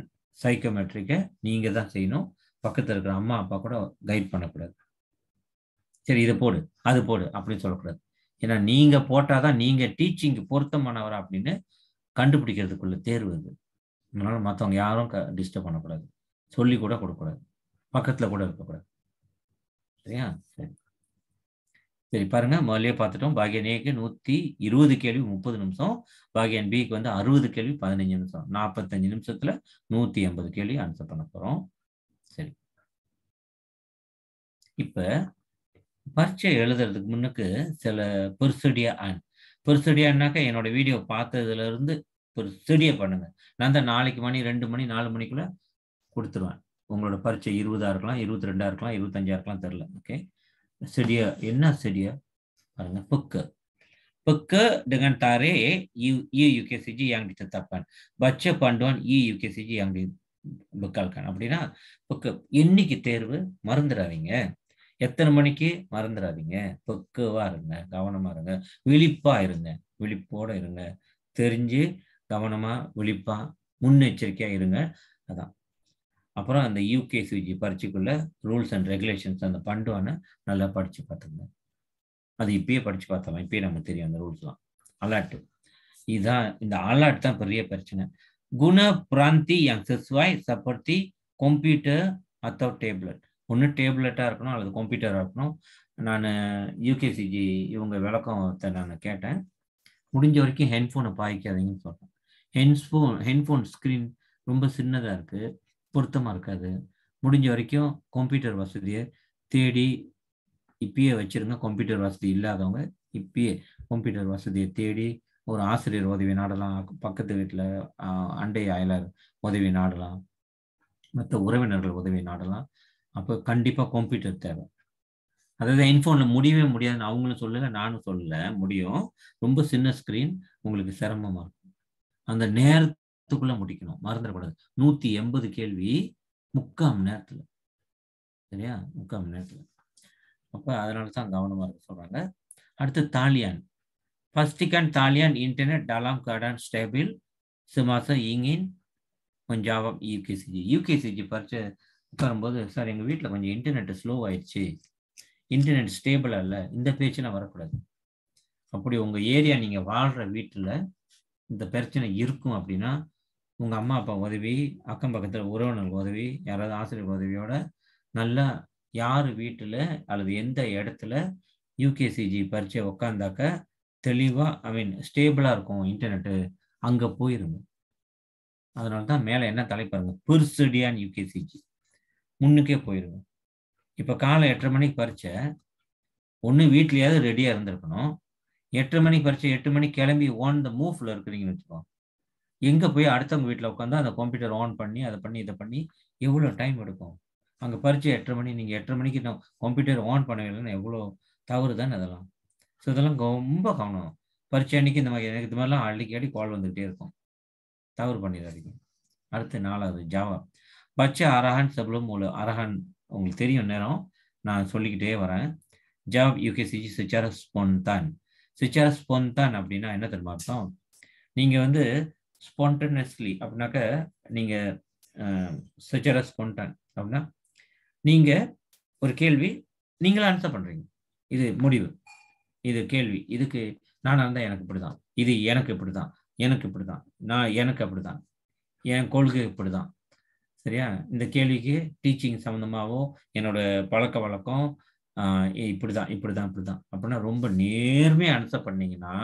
சைக்கோமெட்ரிக்கை நீங்கள் தான் செய்யணும் பக்கத்தில் இருக்கிற அம்மா அப்பா கூட கைட் பண்ணக்கூடாது சரி இதை போடு அது போடு அப்படின்னு சொல்லக்கூடாது ஏன்னா நீங்கள் போட்டால் தான் நீங்கள் டீச்சிங்க்கு பொருத்தமானவரா அப்படின்னு கண்டுபிடிக்கிறதுக்குள்ள தேர்வு இது அதனால் மற்றவங்க யாரும் க டிஸ்டர்ப் பண்ணக்கூடாது சொல்லி கூட கொடுக்கக்கூடாது பக்கத்தில் கூட இருக்கக்கூடாது சரியா சரி சரி பாருங்க முதலே பார்த்துட்டோம் பாகியன் ஏக்கு நூத்தி இருபது கேள்வி முப்பது நிமிஷம் பாகியன் பிக்கு வந்து அறுபது கேள்வி பதினஞ்சு நிமிஷம் நாற்பத்தஞ்சு நிமிஷத்துல நூத்தி எண்பது கேள்வி ஆன்சர் பண்ண போறோம் சரி இப்ப பரீட்சை எழுதுறதுக்கு முன்னுக்கு சில பெருசடியா ஆன் பெருசடியான்னாக்க என்னோட வீடியோ பார்த்ததுல இருந்து பெருசடியா பண்ணுங்க நான் தான் நாளைக்கு மணி ரெண்டு மணி நாலு மணிக்குள்ள கொடுத்துருவேன் உங்களோட பரீட்சை இருபதா இருக்கலாம் இருபத்தி ரெண்டா இருக்கலாம் இருபத்தஞ்சா இருக்கலாம் தெரில ஓகே என்ன sedia. Inna sedia. Parangan peka. Peka dengan tarik IUKCG yang ditetapkan. Baca panduan IUKCG yang dibekalkan. அப்படின்னா பக்க இன்னைக்கு தேர்வு மறந்துடாதீங்க எத்தனை மணிக்கு மறந்துடாதீங்க பக்குவா இருங்க கவனமா இருங்க விழிப்பா இருங்க விழிப்போட இருங்க தெரிஞ்சு கவனமா விழிப்பா முன்னெச்சரிக்கையா இருங்க அதான் அப்புறம் அந்த சிஜி பரீட்சைக்குள்ள ரூல்ஸ் அண்ட் ரெகுலேஷன்ஸ் அந்த பண்டுவான நல்லா படித்து பார்த்துருந்தேன் அது இப்பயே படித்து பார்த்தோம் இப்பயே நமக்கு தெரியும் அந்த ரூல்ஸ்லாம் அலாட்டு இதுதான் இந்த அலாட் தான் பெரிய பிரச்சனை குண பிராந்தி செஸ்வாய் சப்பர்த்தி கம்ப்யூட்டர் அத்தவ் டேப்லெட் ஒன்று டேப்லெட்டாக இருக்கணும் அல்லது கம்ப்யூட்டராக இருக்கணும் நான் யூகேசிஜி இவங்க விளக்கத்தை நான் கேட்டேன் முடிஞ்ச வரைக்கும் ஹெட்ஃபோனை பாய்க்காதீங்கன்னு சொல்கிறேன் ஹென்ஃபோன் ஹென்ஃபோன் ஸ்க்ரீன் ரொம்ப சின்னதாக இருக்குது பொருத்தமாக இருக்காது முடிஞ்ச வரைக்கும் கம்ப்யூட்டர் வசதியை தேடி இப்பயே வச்சுருங்க கம்ப்யூட்டர் வசதி இல்லாதவங்க இப்பயே கம்ப்யூட்டர் வசதியை தேடி ஒரு ஆசிரியர் உதவி நாடலாம் பக்கத்து வீட்டில் அண்டை அயலர் உதவி நாடலாம் மற்ற உறவினர்கள் உதவி நாடலாம் அப்போ கண்டிப்பாக கம்ப்யூட்டர் தேவை அதாவது இன்ஃபோனில் முடியவே முடியாதுன்னு அவங்களும் சொல்லலை நானும் சொல்லலை முடியும் ரொம்ப சின்ன ஸ்க்ரீன் உங்களுக்கு சிரமமாக இருக்கும் அந்த நேரத்தை பத்துக்குள்ள முடிக்கணும் மறந்துடக்கூடாது நூத்தி எண்பது கேள்வி முக்கால் மணி நேரத்துல சரியா முக்கால் மணி நேரத்துல அப்ப அதனாலதான் கவனமா இருக்க சொல்றாங்க அடுத்து தாலியான் கேன் தாலியான் இன்டர்நெட் டாலாம் கார்டன் ஸ்டேபிள் சிமாச இங்கின் கொஞ்சம் யூகேசிஜி யூகேசிஜி பறிச்சு உட்காரும்போது சார் எங்கள் வீட்டில் கொஞ்சம் இன்டர்நெட் ஸ்லோ ஆயிடுச்சு இன்டர்நெட் ஸ்டேபிள் அல்ல இந்த பிரச்சனை வரக்கூடாது அப்படி உங்கள் ஏரியா நீங்கள் வாழ்கிற வீட்டில் இந்த பிரச்சனை இருக்கும் அப்படின்னா உங்கள் அம்மா அப்பா உதவி அக்கம் பக்கத்தில் உறவினர்கள் உதவி யாராவது ஆசிரியர் உதவியோட நல்லா யார் வீட்டில் அல்லது எந்த இடத்துல யூகேசிஜி பரீட்சை உக்காந்தாக்க தெளிவாக ஐ மீன் ஸ்டேபிளா இருக்கும் இன்டர்நெட்டு அங்கே போயிருங்க அதனாலதான் தான் மேலே என்ன தலைப்பாருங்க பெருசுடியான் யூகேசிஜி முன்னுக்கே போயிருங்க இப்போ காலை எட்டரை மணிக்கு பரீட்சை ஒன்று வீட்லயாவது ரெடியாக இருந்திருக்கணும் எட்டரை மணிக்கு பரீட்சை எட்டு மணிக்கு கிளம்பி ஓன் த மூஃபில் இருக்கிறீங்கன்னு வச்சுக்கோங்க எங்கே போய் அடுத்தவங்க வீட்டில் உட்காந்து அந்த கம்ப்யூட்டர் ஆன் பண்ணி அதை பண்ணி இதை பண்ணி எவ்வளோ டைம் எடுக்கும் அங்கே பறிச்சு எட்டரை மணி நீங்கள் எட்டரை மணிக்கு நான் கம்ப்யூட்டர் ஆன் பண்ணவில்லைன்னு எவ்வளோ தவறு தானே அதெல்லாம் ஸோ இதெல்லாம் ரொம்ப கவனம் பறிச்சு அன்னைக்கு இந்த மாதிரி எனக்கு இந்த மாதிரிலாம் அள்ளிக்கு அடி கால் வந்துகிட்டே இருக்கும் தவறு பண்ணிடாதீங்க அடுத்து நாலாவது ஜாவா பச்சை அரஹான் சபலம் ஒரு அரஹான் உங்களுக்கு தெரியும் நேரம் நான் சொல்லிக்கிட்டே வரேன் ஜாப் யூகேசிஜி தான் ஸ்பொன்தான் சுச்சார தான் அப்படின்னா என்ன தெரியுமா அர்த்தம் நீங்கள் வந்து ஸ்பான்டனஸ்லி அப்படின்னாக்க நீங்கள் சுஜர ஸ்பான்டன் அப்படின்னா நீங்கள் ஒரு கேள்வி நீங்களே ஆன்சர் பண்ணுறீங்க இது முடிவு இது கேள்வி இதுக்கு நான் இருந்தால் எனக்கு இப்படி தான் இது எனக்கு இப்படி தான் எனக்கு இப்படி தான் நான் எனக்கு அப்படிதான் என் கொள்கை இப்படிதான் சரியா இந்த கேள்விக்கு டீச்சிங் சம்மந்தமாகவோ என்னோட பழக்க வழக்கம் இப்படி தான் தான் இப்படி தான் அப்படின்னா ரொம்ப நேர்மையாக ஆன்சர் பண்ணீங்கன்னா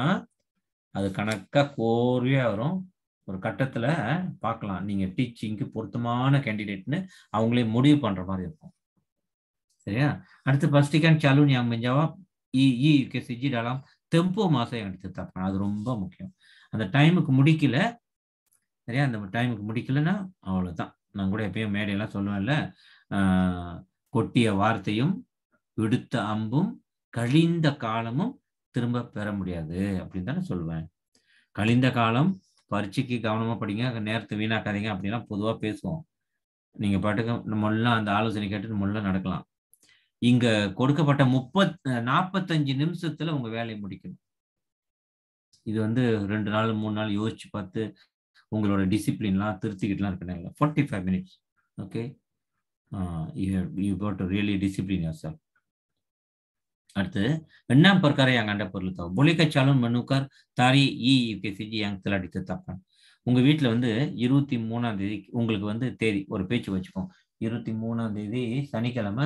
அது கணக்காக கோர்வையாக வரும் ஒரு கட்டத்துல பார்க்கலாம் நீங்க டீச்சிங்க்கு பொருத்தமான கேண்டிடேட்னு அவங்களே முடிவு பண்ற மாதிரி இருக்கும் சரியா அடுத்து கேன் சாலூன் யாங் மெஞ்சாவா இ கே சிஜி டாலாம் தெம்போ மாசம் எடுத்து தப்பான் அது ரொம்ப முக்கியம் அந்த டைமுக்கு முடிக்கல சரியா அந்த டைமுக்கு முடிக்கலன்னா அவ்வளோதான் நான் கூட எப்பயும் மேடையெல்லாம் சொல்லுவேன்ல கொட்டிய வார்த்தையும் விடுத்த அம்பும் கழிந்த காலமும் திரும்ப பெற முடியாது அப்படின்னு தானே சொல்லுவேன் கழிந்த காலம் பரீட்சைக்கு கவனமாக படிங்க நேரத்தை வீணாக்காதீங்க அப்படின்னா பொதுவாக பேசுவோம் நீங்கள் பாட்டுக்கு முன்னெல்லாம் அந்த ஆலோசனை கேட்டு முன்னெல்லாம் நடக்கலாம் இங்கே கொடுக்கப்பட்ட முப்பத் நாற்பத்தஞ்சு நிமிஷத்தில் உங்கள் வேலையை முடிக்கணும் இது வந்து ரெண்டு நாள் மூணு நாள் யோசிச்சு பார்த்து உங்களோட டிசிப்ளின்லாம் திருத்திக்கிட்டுலாம் இருக்கணும் forty five minutes okay you you got to really discipline yourself அடுத்து enam perkara yang Anda perlu tahu. மனுக்கார் தாரி menukar tari என் yang telah ditetapkan? உங்க வீட்டில் வந்து இருபத்தி மூணாம் தேதி உங்களுக்கு வந்து தேதி ஒரு பேச்சு வச்சுப்போம் இருபத்தி மூணாம் தேதி சனிக்கிழமை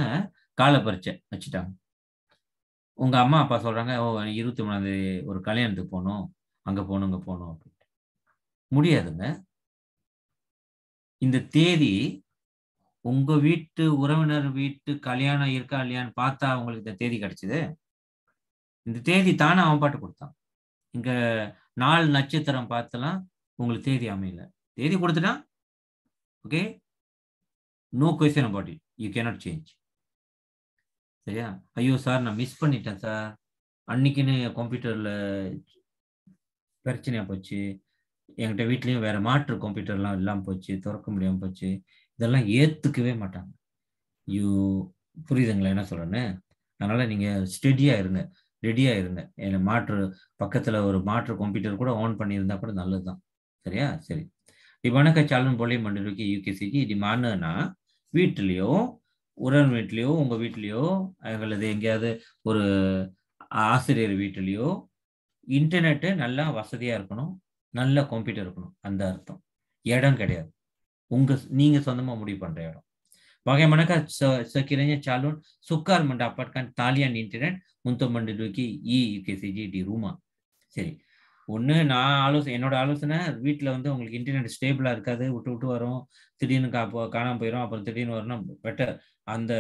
காலை பரீட்சை வச்சுட்டாங்க உங்க அம்மா அப்பா சொல்றாங்க ஓ இருபத்தி மூணாம் தேதி ஒரு கல்யாணத்துக்கு போகணும் அங்க போகணும் இங்க போகணும் அப்படின்ட்டு முடியாதுங்க இந்த தேதி உங்க வீட்டு உறவினர் வீட்டு கல்யாணம் இருக்கா இல்லையான்னு பார்த்தா அவங்களுக்கு இந்த தேதி கிடைச்சிது இந்த தேதி தானே அவன் பாட்டு கொடுத்தான் இங்க நாள் நட்சத்திரம் பார்த்தலாம் உங்களுக்கு தேதி அமையல தேதி கொடுத்துட்டான் okay no question about it you cannot change சரியா ஐயோ சார் நான் மிஸ் பண்ணிட்டேன் சார் அன்னைக்குன்னு கம்ப்யூட்டர்ல பிரச்சனையா போச்சு என்கிட்ட வீட்லயும் வேற மாற்று கம்ப்யூட்டர்லாம் இல்லாமல் போச்சு திறக்க முடியாமல் போச்சு இதெல்லாம் ஏற்றுக்கவே மாட்டாங்க யூ புரியுதுங்களா என்ன சொல்கிறேன்னு அதனால் நீங்கள் ஸ்டெடியாக இருங்க ரெடியாக இருங்க என்னை மாற்று பக்கத்தில் ஒரு மாற்று கம்ப்யூட்டர் கூட ஆன் பண்ணியிருந்தா கூட நல்லது தான் சரியா சரி வணக்க சாலன் போலே மண்டலுக்கு யூகேசிக்கு டிமானுன்னா வீட்டிலையோ உறன் வீட்லேயோ உங்கள் வீட்லேயோ அல்லது எங்கேயாவது ஒரு ஆசிரியர் வீட்டிலையோ இன்டர்நெட்டு நல்லா வசதியாக இருக்கணும் நல்ல கம்ப்யூட்டர் இருக்கணும் அந்த அர்த்தம் இடம் கிடையாது உங்க நீங்க சொந்தமா முடிவு பண்ற இடம் வகைமனக சக்கிரஞ்ச చాలూన్ సుక్కర్ మండ అపార్ట్మెంట్ తాలియన్ ఇంటర్నెట్ ముంతో మండలికి ఈ யூகேசிஜிடி ரூமா சரி ஒன்று நான் ஆலோசனை என்னோட ஆலோசனை வீட்டில் வந்து உங்களுக்கு இன்டர்நெட் ஸ்டேபிளாக இருக்காது விட்டு விட்டு வரும் திடீர்னு கா காணாமல் போயிடும் அப்புறம் திடீர்னு வரணும் பெட்டர் அந்த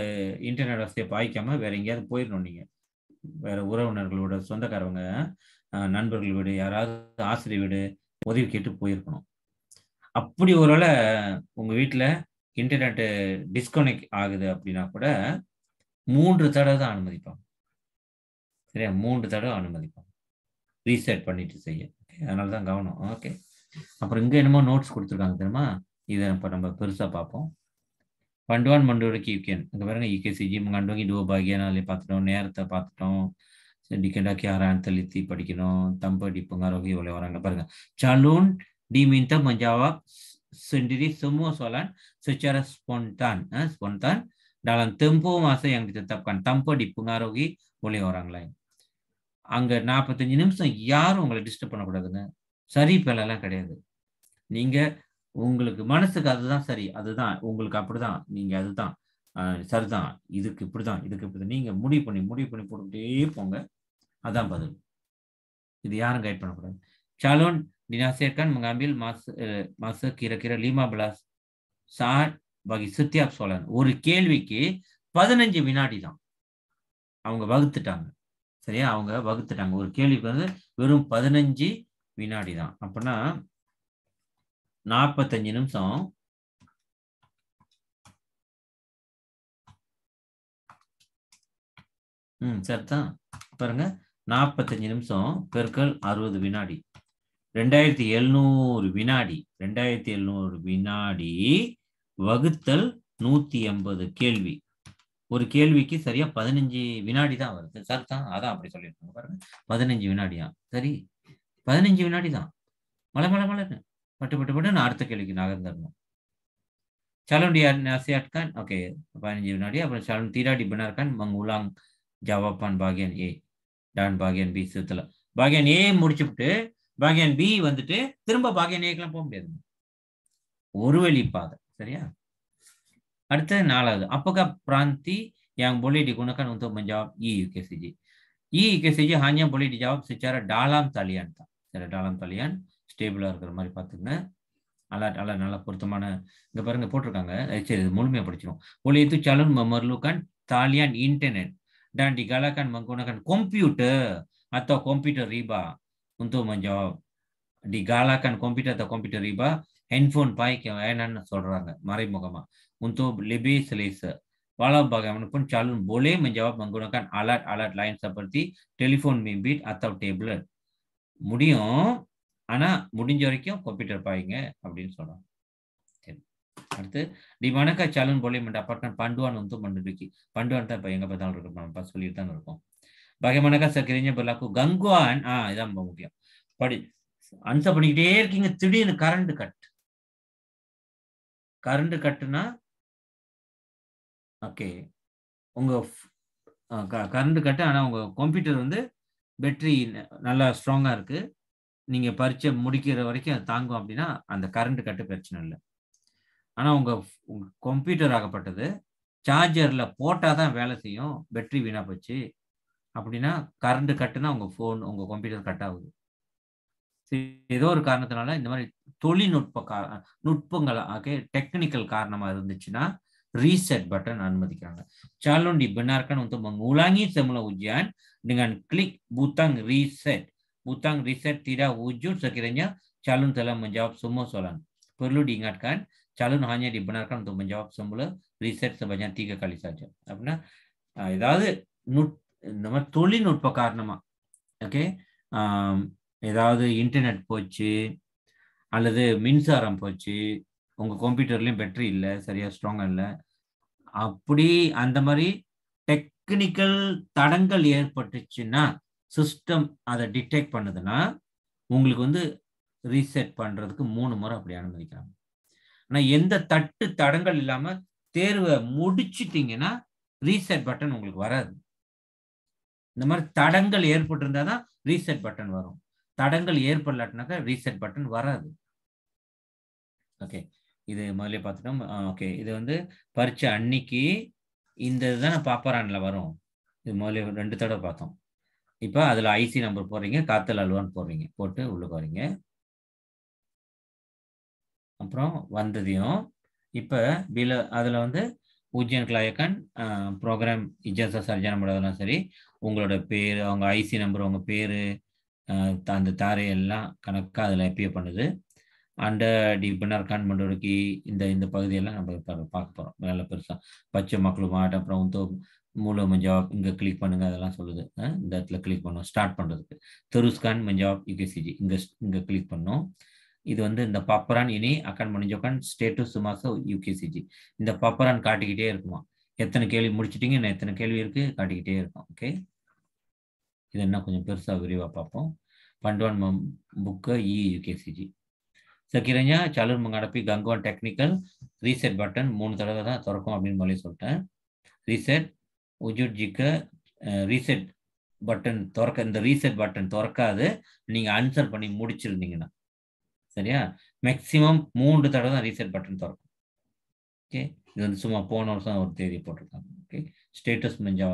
இன்டர்நெட் வசதியை பாய்க்காமல் வேற எங்கேயாவது போயிடணும் நீங்கள் வேற உறவினர்களோட சொந்தக்காரவங்க நண்பர்கள் வீடு யாராவது ஆசிரியர் வீடு உதவி கேட்டு போயிருக்கணும் அப்படி ஒருவேளை உங்கள் வீட்டில் இன்டர்நெட்டு டிஸ்கனெக்ட் ஆகுது அப்படின்னா கூட மூன்று தடவை தான் அனுமதிப்பாங்க சரியா மூன்று தடவை அனுமதிப்பாங்க ரீசெட் பண்ணிட்டு செய்ய அதனால தான் கவனம் ஓகே அப்புறம் இங்கே என்னமோ நோட்ஸ் கொடுத்துருக்காங்க தெரியுமா இதை இப்போ நம்ம பெருசாக பார்ப்போம் பண்டுவான் மண்டோடக்கு யூகேன் இங்கே பாருங்க சிஜி கண்டோங்கி டூ பாகியனாலே பார்த்துட்டோம் நேரத்தை பார்த்துட்டோம் டிக்கெண்டாக்கி ஆறான் தெளித்தி படிக்கணும் தம்படி புங்காரோகி இவ்வளோ வராங்க பாருங்க சலூன் diminta menjawab sendiri semua soalan secara spontan, eh, spontan dalam tempoh masa yang ditetapkan tanpa dipengaruhi oleh orang lain. அங்க நாற்பத்தஞ்சு நிமிஷம் யாரும் உங்களை டிஸ்டர்ப் பண்ணக்கூடாதுங்க சரி பிள்ளைலாம் கிடையாது நீங்க உங்களுக்கு மனசுக்கு அதுதான் சரி அதுதான் உங்களுக்கு அப்படிதான் நீங்க அதுதான் சரிதான் இதுக்கு இப்படிதான் இதுக்கு இப்படிதான் நீங்க முடிவு பண்ணி முடிவு பண்ணி போட்டுக்கிட்டே போங்க அதான் பதில் இது யாரும் கைட் பண்ணக்கூடாது சலோன் dinasirkan mengambil masa, eh, masa kira-kira 15 saat bagi setiap soalan ஒரு கேள்விக்கு பதினஞ்சு வினாடி தான் அவங்க வகுத்துட்டாங்க சரியா அவங்க வகுத்துட்டாங்க ஒரு கேள்விக்கு வந்து வெறும் பதினஞ்சு வினாடி தான் அப்படின்னா நாற்பத்தஞ்சு நிமிஷம் ம் சரி தான் பாருங்க நாற்பத்தஞ்சு நிமிஷம் பெருக்கள் அறுபது வினாடி ரெண்டாயிரத்தி எழுநூறு வினாடி ரெண்டாயிரத்தி எழுநூறு வினாடி வகுத்தல் நூற்றி எண்பது கேள்வி ஒரு கேள்விக்கு சரியா பதினஞ்சு வினாடி தான் வருது சார் தான் அதான் அப்படி சொல்லியிருக்கோம் பாருங்க பதினஞ்சு வினாடியா சரி பதினஞ்சு வினாடி தான் மழை மழை மழை பட்டு பட்டு பட்டு நான் அடுத்த கேள்விக்கு நகர்ந்துடணும் சலோண்டி ஓகே பதினஞ்சு வினாடி அப்புறம் சலுன் தீராடி பினார் மங் மங்குலாங் ஜவாப்பான் பாகியன் ஏ டான் பாகியன் பி சித்தலா பாகியன் ஏ முடிச்சுட்டு பாகியன் பி வந்துட்டு திரும்ப பாகியன் ஏக்கெல்லாம் போக முடியாது ஒரு வழி பாதை சரியா அடுத்தது நாலாவது அப்பக பிராந்தி yang boleh digunakan untuk menjawab IUKCG. IUKCG hanya boleh dijawab secara dalam talian. Secara dalam talian, ஸ்டேபிளாக இருக்கிற மாதிரி பார்த்துக்கங்க alat alat நல்லா பொருத்தமான இங்கே பாருங்க போட்டிருக்காங்க சரி இது முழுமையாக படிச்சிடும் oleh itu calon memerlukan talian internet dan digalakan menggunakan komputer atau komputer riba untuk menjawab digalakan komputer atau komputer riba handphone baik yang saudara சொல்றாங்க மறைமுகமா untuk lebih selesa Walau bagaimanapun calon boleh menjawab menggunakan alat-alat lain seperti telefon bimbit atau tablet. anak ஆனா jari வரைக்கும் komputer ya, அப்படின்னு saudara arti di manakah calon boleh mendapatkan panduan untuk menduduki panduan tapi yang எங்க பார்த்தாலும் இருக்கும் pas சொல்லிட்டு தான் பகவானக்கா சக்கரைஞ்ச berlaku கங்குவான் ah, ஆ இதான் ரொம்ப முக்கியம் படி அன்சர் பண்ணிக்கிட்டே இருக்கீங்க திடீர்னு கரண்ட் கட் கரண்ட் கட்டுனா ஓகே உங்க கரண்ட் கட்டு ஆனால் உங்க கம்ப்யூட்டர் வந்து பெட்ரி நல்லா ஸ்ட்ராங்காக இருக்கு நீங்கள் பரிச்சை முடிக்கிற வரைக்கும் அது தாங்கும் அப்படின்னா அந்த கரண்ட் கட்டு பிரச்சனை இல்லை ஆனால் உங்கள் கம்ப்யூட்டர் ஆகப்பட்டது சார்ஜரில் போட்டால் தான் வேலை செய்யும் பெட்ரி வீணாக போச்சு அப்படின்னா கரண்ட் கட்டுனா உங்க ஃபோன் உங்க கம்ப்யூட்டர் கட் ஆகுது ஏதோ ஒரு காரணத்தினால இந்த மாதிரி தொழில்நுட்ப கா நுட்பங்கள் ஓகே டெக்னிக்கல் காரணமா இருந்துச்சுன்னா ரீசெட் பட்டன் అనుమతించాలి చాల నుండి வந்து untuk మంగులాంగి semula ujian dengan klik butang reset butang reset tidak wujud sekiranya calon telah menjawab semua soalan perlu diingatkan calon hanya dibenarkan untuk menjawab semula reset sebanyak tiga kali saja apna ஏதாவது நுட் இந்த மாதிரி தொழில்நுட்ப காரணமா okay ஏதாவது internet போச்சு அல்லது மின்சாரம் போச்சு உங்க கம்ப்யூட்டர்லயும் பெட்ரி இல்லை சரியா ஸ்ட்ராங் இல்லை அப்படி அந்த மாதிரி டெக்னிக்கல் தடங்கள் ஏற்பட்டுச்சுன்னா சிஸ்டம் அதை டிடெக்ட் பண்ணுதுன்னா உங்களுக்கு வந்து ரீசெட் பண்றதுக்கு மூணு முறை அப்படி அனுமதிக்கிறாங்க ஆனா எந்த தட்டு தடங்கள் இல்லாம தேர்வை முடிச்சிட்டிங்கன்னா ரீசெட் பட்டன் உங்களுக்கு வராது இந்த மாதிரி தடங்கள் ஏற்பட்டிருந்தா தான் ரீசெட் பட்டன் வரும் தடங்கள் ஏற்படலாட்டினாக்கா ரீசெட் பட்டன் வராது ஓகே இது முதல்ல பார்த்துட்டோம் ஓகே இது வந்து பறிச்ச அன்னைக்கு இந்த இதுதான் பாப்பரானில் வரும் இது முதல்ல ரெண்டு தடவை பார்த்தோம் இப்போ அதில் ஐசி நம்பர் போடுறீங்க காத்தல் அல்வான்னு போடுறீங்க போட்டு உள்ளுக்கு வரீங்க அப்புறம் வந்ததையும் இப்போ பில அதில் வந்து பூஜ்யன் கிளாயக்கன் ப்ரோக்ராம் இஜாசா சர்ஜனம் பண்ணதெல்லாம் சரி உங்களோட பேர் அவங்க ஐசி நம்பர் உங்கள் பேர் அந்த தாரையெல்லாம் கணக்காக அதில் அப்பியர் பண்ணுது அண்ட டி பின்னார்கான் மண்டோடக்கி இந்த இந்த பகுதியெல்லாம் நம்ம இப்போ பார்க்க போகிறோம் மேலே பெருசாக பச்சை மக்களும் மாவட்டம் அப்புறம் வந்து மூல மஞ்சாப் இங்கே கிளிக் பண்ணுங்கள் அதெல்லாம் சொல்லுது இந்த இடத்துல கிளிக் பண்ணோம் ஸ்டார்ட் பண்ணுறதுக்கு தெருஸ்கான் மஞ்சாப் யுகேசிஜி இங்கே இங்கே கிளிக் பண்ணோம் இது வந்து இந்த பப்பரான் இனி அக்கான் முடிஞ்சோக்கான் ஸ்டேட்டஸ் மாசம் யூகேசிஜி இந்த பப்பரான் காட்டிக்கிட்டே இருக்குமா எத்தனை கேள்வி முடிச்சிட்டிங்க என்ன எத்தனை கேள்வி இருக்குது காட்டிக்கிட்டே இருக்கும் ஓகே இது என்ன கொஞ்சம் பெருசாக விரிவாக பார்ப்போம் மம் புக்கு இ e யூகேசிஜி சக்கிரஞ்சா சலூர் மங்காடப்பி கங்குவான் டெக்னிக்கல் ரீசெட் பட்டன் மூணு தடவை தான் திறக்கும் அப்படின்னு மாதிரி சொல்லிட்டேன் ரீசெட் உஜுட் ரீசெட் பட்டன் திறக்க இந்த ரீசெட் பட்டன் திறக்காது நீங்கள் ஆன்சர் பண்ணி முடிச்சிருந்தீங்கன்னா சரியா மேக்சிமம் மூன்று தடவை தான் ரீசெட் பட்டன் திறக்கும் ஓகே இது வந்து சும்மா போன வருஷம் ஒரு தேதி போட்டிருக்காங்க ஓகே ஸ்டேட்டஸ் மஞ்சா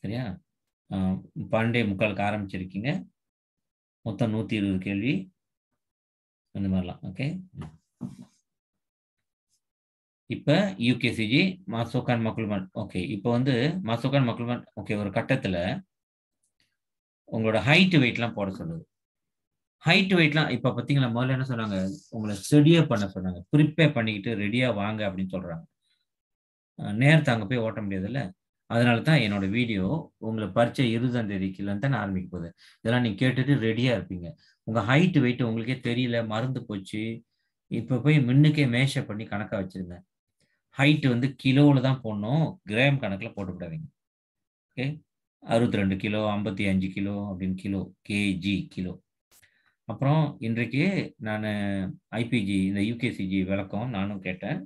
சரியா பன்னெண்டே முக்காலுக்கு ஆரம்பிச்சிருக்கீங்க மொத்தம் நூற்றி இருபது கேள்வி அந்த மாதிரிலாம் ஓகே இப்போ யூகேசிஜி மாசோகான் மக்குல்மன் ஓகே இப்போ வந்து மாசோகான் மக்குல்மன் ஓகே ஒரு கட்டத்தில் உங்களோட ஹைட்டு வெயிட்லாம் போட சொல்லுது ஹைட் வெயிட்லாம் இப்போ பார்த்தீங்களா முதல்ல என்ன சொல்றாங்க உங்களை ஸ்டெடியாக பண்ண சொல்றாங்க ப்ரிப்பேர் பண்ணிக்கிட்டு ரெடியாக வாங்க அப்படின்னு சொல்றாங்க நேரத்தை அங்கே போய் ஓட்ட முடியாதுல்ல அதனால தான் என்னோட வீடியோ உங்களை பரிச்சை இருபதாம் தேதிக்குள்ளேருந்து தான் ஆரம்பிக்க போகுது இதெல்லாம் நீங்கள் கேட்டுட்டு ரெடியாக இருப்பீங்க உங்கள் ஹைட் வெயிட் உங்களுக்கே தெரியல மருந்து போச்சு இப்போ போய் மின்னுக்கே மேஷ பண்ணி கணக்காக வச்சுருங்க ஹைட் வந்து கிலோவில் தான் போடணும் கிராம் கணக்கில் போட்டுவிடாதீங்க ஓகே அறுபத்தி ரெண்டு கிலோ ஐம்பத்தி அஞ்சு கிலோ அப்படின்னு கிலோ கேஜி கிலோ அப்புறம் இன்றைக்கு நான் ஐபிஜி இந்த யூகேசிஜி விளக்கம் நானும் கேட்டேன்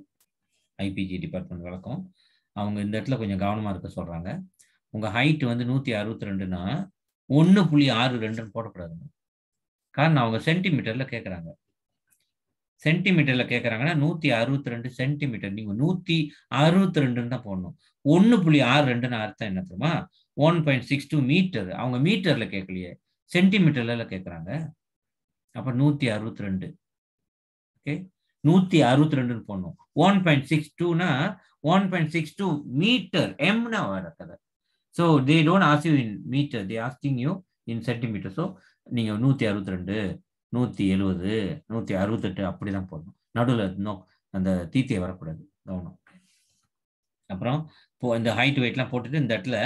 ஐபிஜி டிபார்ட்மெண்ட் விளக்கம் அவங்க இந்த இடத்துல கொஞ்சம் கவனமாக இருக்க சொல்கிறாங்க உங்கள் ஹைட் வந்து நூற்றி அறுபத்தி ரெண்டுனா ஒன்று புள்ளி ஆறு ரெண்டுன்னு போடக்கூடாதுங்க காரணம் அவங்க சென்டிமீட்டரில் கேட்குறாங்க சென்டிமீட்டரில் கேட்குறாங்கன்னா நூற்றி அறுபத்தி ரெண்டு சென்டிமீட்டர் நீங்கள் நூற்றி அறுபத்தி ரெண்டுன்னு தான் போடணும் ஒன்று புள்ளி ஆறு ரெண்டுன்னு அர்த்தம் என்ன தெரியுமா one point six two meter அவங்க மீட்டரில் கேட்கலையே சென்டிமீட்டர்ல கேட்குறாங்க அப்ப நூற்றி அறுபத்தி ரெண்டு ஓகே நூற்றி அறுபத்தி ரெண்டுன்னு போடணும் ஒன் பாயிண்ட் சிக்ஸ் டூனா one point six two meter எம்னா கதை so they don't ask you in meter they asking you in centimeter so நீங்கள் நூற்றி அறுபத்தி ரெண்டு நூற்றி எழுபது நூற்றி அறுபத்தெட்டு அப்படி தான் போடணும் நடுவில் நோ அந்த தீத்தியை வரக்கூடாது கவனம் அப்புறம் இப்போ இந்த ஹைட் வெயிட்லாம் போட்டுட்டு இந்த இடத்துல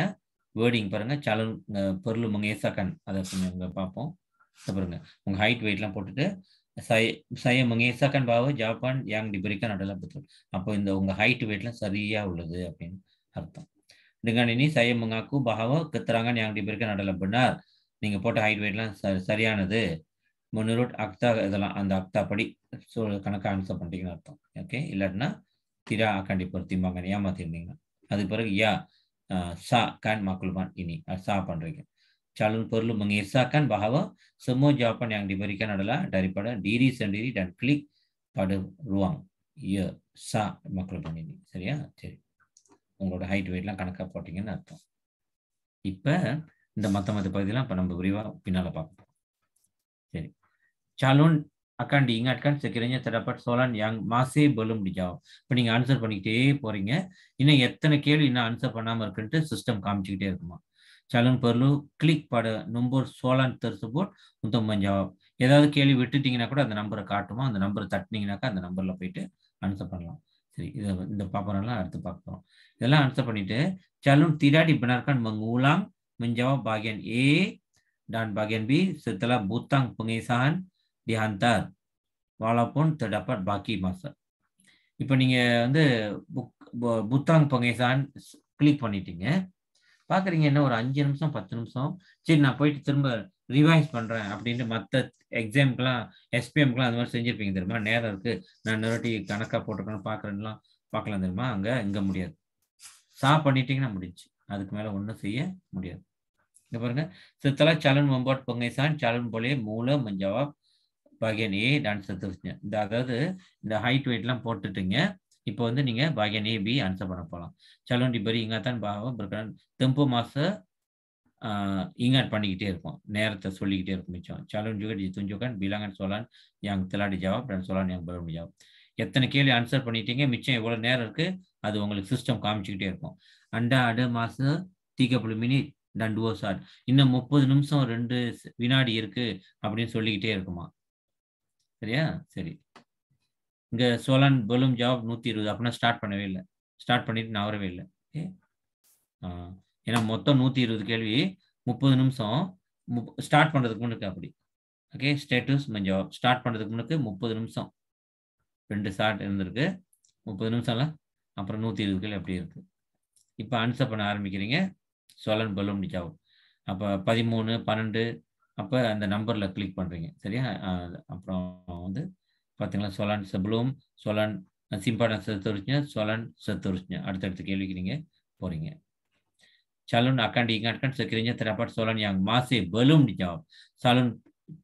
வேர்டிங் பாருங்கள் சலன் பொருள் ஏசாக்கன் அதை கொஞ்சம் பார்ப்போம் பாருங்க உங்க ஹைட் வெயிட்லாம் போட்டுட்டு சய சய மங்கேசகன் பாவு ஜாப்பான் யாங் டிபரிக்கன் அடலாம் பெற்றோர் அப்போ இந்த உங்க ஹைட் வெயிட்லாம் சரியா உள்ளது அப்படின்னு அர்த்தம் dengan ini saya mengaku bahwa keterangan yang diberikan adalah நீங்க போட்ட ஹைட் வெயிட்லாம் சரியானது முன்னூறு அக்தா இதெல்லாம் அந்த அக்தா படி கணக்கு ஆன்சர் பண்ணிட்டீங்கன்னு அர்த்தம் ஓகே இல்லாட்டினா திரா கண்டிப்பாக பொருத்திம்பாங்க ஏமாத்திருந்தீங்கன்னா அதுக்கு பிறகு யா சா கான் மக்குல்பான் இனி சா பண்றீங்க calon perlu mengesahkan bahwa semua jawaban yang diberikan adalah daripada diri sendiri dan klik pada ruang ya sa maklumat ini சரியா சரி உங்களோட ஹைட் வெயிட்லாம் கணக்காக போட்டிங்கன்னு அர்த்தம் இப்போ இந்த மற்ற மற்ற பகுதியெல்லாம் நம்ம விரிவாக சரி calon akan diingatkan sekiranya terdapat soalan yang masih belum dijawab. இப்போ நீங்கள் ஆன்சர் பண்ணிக்கிட்டே போறீங்க இன்னும் எத்தனை கேள்வி இன்னும் ஆன்சர் பண்ணாமல் sistem சிஸ்டம் காமிச்சுக்கிட்டே இருக்குமா calon perlu klik pada nombor soalan tersebut untuk menjawab ஏதாவது கேள்வி விட்டுட்டீங்கன்னா கூட அந்த நம்பரை காட்டுமா அந்த நம்பரை தட்டினீங்கனாக்கா அந்த நம்பரில் போயிட்டு ஆன்சர் பண்ணலாம் சரி இதை இந்த பாப்பரெல்லாம் அடுத்து பார்க்குறோம் இதெல்லாம் ஆன்சர் பண்ணிட்டு calon tidak dibenarkan mengulang menjawab bagian A dan bagian B setelah butang pengesahan dihantar walaupun terdapat baki masa இப்போ நீங்கள் வந்து புக் புத்தாங் பங்கேசான் கிளிக் பண்ணிட்டீங்க பார்க்குறீங்க என்ன ஒரு அஞ்சு நிமிஷம் பத்து நிமிஷம் சரி நான் போயிட்டு திரும்ப ரிவைஸ் பண்ணுறேன் அப்படின்ட்டு மற்ற எக்ஸாம்க்குலாம் எஸ்பிஎம்க்குலாம் அந்த மாதிரி செஞ்சுருப்பீங்க தெரியுமா நேரம் இருக்குது நான் இன்னொருட்டி கணக்காக போட்டிருக்கேன்னு பார்க்குறேன்லாம் பார்க்கலாம் தெரியுமா அங்கே இங்கே முடியாது சா பண்ணிட்டீங்கன்னா முடிஞ்சு அதுக்கு மேலே ஒன்றும் செய்ய முடியாது இங்கே பாருங்க சித்தலா சலன் பொங்கை பொங்கைசான் சலன் போலே மூல மஞ்சவாப் பகேனியே டான்ஸ் எடுத்து வச்சுங்க இந்த அதாவது இந்த ஹைட் வெயிட்லாம் போட்டுட்டுங்க இப்போ வந்து நீங்க பாகியன் ஏ பி ஆன்சர் பண்ண போகலாம் சலோன் டிபரி இங்கத்தான் பாகம் பிரகடன் மாச இங்காட் பண்ணிக்கிட்டே இருக்கும் நேரத்தை சொல்லிக்கிட்டே இருக்கும் மிச்சம் சலோன் ஜுகட் துஞ்சுகன் பிலாங்கன் சொல்லான் யாங் திலாடி ஜவாப் சொலான் யாங் பலோன் ஜவாப் எத்தனை கேள்வி ஆன்சர் பண்ணிட்டீங்க மிச்சம் எவ்வளோ நேரம் இருக்கு அது உங்களுக்கு சிஸ்டம் காமிச்சுக்கிட்டே இருக்கும் அண்டா அடு மாசு தீக்கப்புள் மினி டண்டுவோ சார் இன்னும் முப்பது நிமிஷம் ரெண்டு வினாடி இருக்கு அப்படின்னு சொல்லிக்கிட்டே இருக்குமா சரியா சரி இங்கே சோலன் பலூம் ஜாப் நூற்றி இருபது அப்படின்னா ஸ்டார்ட் பண்ணவே இல்லை ஸ்டார்ட் பண்ணிட்டு நான் வரவே இல்லை ஓகே ஏன்னா மொத்தம் நூற்றி இருபது கேள்வி முப்பது நிமிஷம் ஸ்டார்ட் பண்ணுறதுக்கு முன்னுக்கு அப்படி ஓகே ஸ்டேட்டஸ் ஜாப் ஸ்டார்ட் பண்ணுறதுக்கு முன்னுக்கு முப்பது நிமிஷம் ரெண்டு ஸ்டார்ட் இருந்திருக்கு முப்பது நிமிஷம்ல அப்புறம் நூற்றி இருபது கேள்வி அப்படி இருக்குது இப்போ ஆன்சர் பண்ண ஆரம்பிக்கிறீங்க சோலன் பலூம் ஜாப் அப்போ பதிமூணு பன்னெண்டு அப்போ அந்த நம்பரில் கிளிக் பண்ணுறீங்க சரியா அப்புறம் வந்து பார்த்தீங்களா சோலன் செபுலோம் சோலன் சிம்பான செத்துருச்சுங்க சோலன் செத்துருச்சுங்க அடுத்தடுத்த கேள்விக்கு நீங்கள் போகிறீங்க சலுன் அக்காண்டி இங்கே அக்காண்ட் செக்கிறீங்க திறப்பாட் சோலன் யாங் மாசே பலும் ஜாப் சலூன்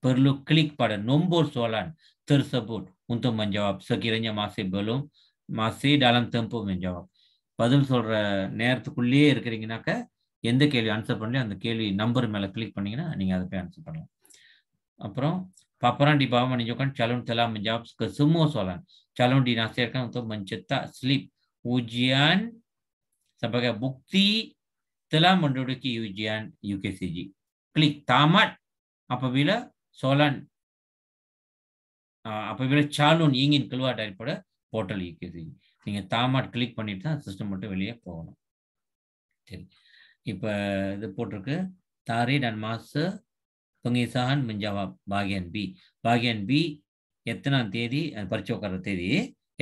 பெருலு கிளிக் பட நொம்போர் சோலான் திரு சப்போர்ட் உந்தம் மஞ்சவாப் செக்கிறீங்க மாசே பலும் மாசே டாலம் தெம்பு மஞ்சவாப் பதில் சொல்கிற நேரத்துக்குள்ளேயே இருக்கிறீங்கனாக்க எந்த கேள்வி ஆன்சர் பண்ணலையோ அந்த கேள்வி நம்பர் மேலே கிளிக் பண்ணீங்கன்னா நீங்கள் அதை போய் ஆன்சர் பண்ணலாம் அப்புறம் paparan di bawah menunjukkan calon telah menjawab ke semua soalan. Calon dinasihatkan untuk mencetak slip ujian sebagai bukti telah menduduki ujian UKCG. Klik tamat apabila soalan apabila calon ingin keluar daripada portal UKCG. நீங்கள் தாமாட் click பண்ணிட்டு தான் system மட்டும் வெளியே போகணும் சரி இப்போ இது போட்டிருக்கு தாரீட் and master pengisahan menjawab bagian B. Bagian B எத்தனாம் தேதி பறிச்சு உட்கார தேதி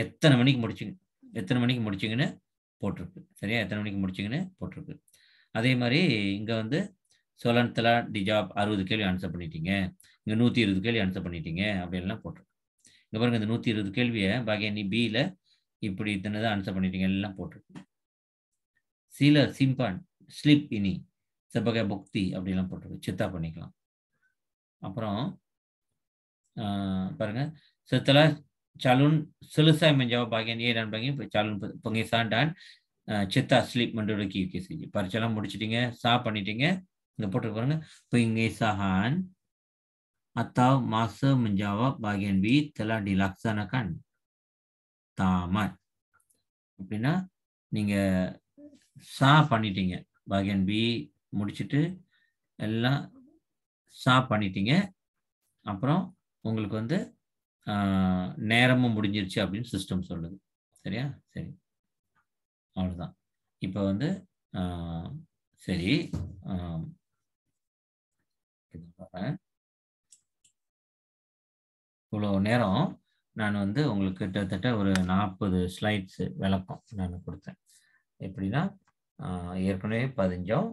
எத்தனை மணிக்கு முடிச்சுங்க எத்தனை மணிக்கு முடிச்சிங்கன்னு போட்டிருக்கு சரியா எத்தனை மணிக்கு முடிச்சிங்கன்னு போட்டிருக்கு அதே மாதிரி இங்கே வந்து சொலன்தலா டிஜாப் அறுபது கேள்வி ஆன்சர் பண்ணிட்டீங்க இங்கே நூற்றி இருபது கேள்வி ஆன்சர் பண்ணிட்டீங்க அப்படின்லாம் போட்டிருக்கு இங்கே பாருங்கள் இந்த நூற்றி இருபது கேள்வியை பி பியில் இப்படி இத்தனை தான் ஆன்சர் பண்ணிட்டீங்க எல்லாம் போட்டிருக்கு சில சிம்பான் ஸ்லிப் இனி செபக புக்தி அப்படிலாம் போட்டிருக்கு சித்தா பண்ணிக்கலாம் அப்புறம் பாருங்க சித்தல சலுன் சிலுசா மெஞ்சாவ பாகியன் ஏ ரன் பாகியன் இப்போ சலுன் பொங்கி சாண்டான் சித்தா ஸ்லீப் மண்டோட கீ கே செஞ்சு பரிச்செல்லாம் முடிச்சிட்டிங்க சா பண்ணிட்டீங்க இங்கே போட்டு பாருங்க பொங்கி சஹான் அத்தா மாச மெஞ்சாவ பாகியன் வி தெலா டிலாக்ஸான கண் தாமர் அப்படின்னா நீங்கள் சா பண்ணிட்டீங்க பாகியன் பி முடிச்சுட்டு எல்லாம் ஷாப் பண்ணிட்டீங்க அப்புறம் உங்களுக்கு வந்து நேரமும் முடிஞ்சிருச்சு அப்படின்னு சிஸ்டம் சொல்லுது சரியா சரி அவ்வளோதான் இப்போ வந்து சரி இவ்வளோ நேரம் நான் வந்து உங்களுக்கு கிட்டத்தட்ட ஒரு நாற்பது ஸ்லைட்ஸ் விளக்கம் நான் கொடுத்தேன் எப்படின்னா ஏற்கனவே பதிஞ்சோம்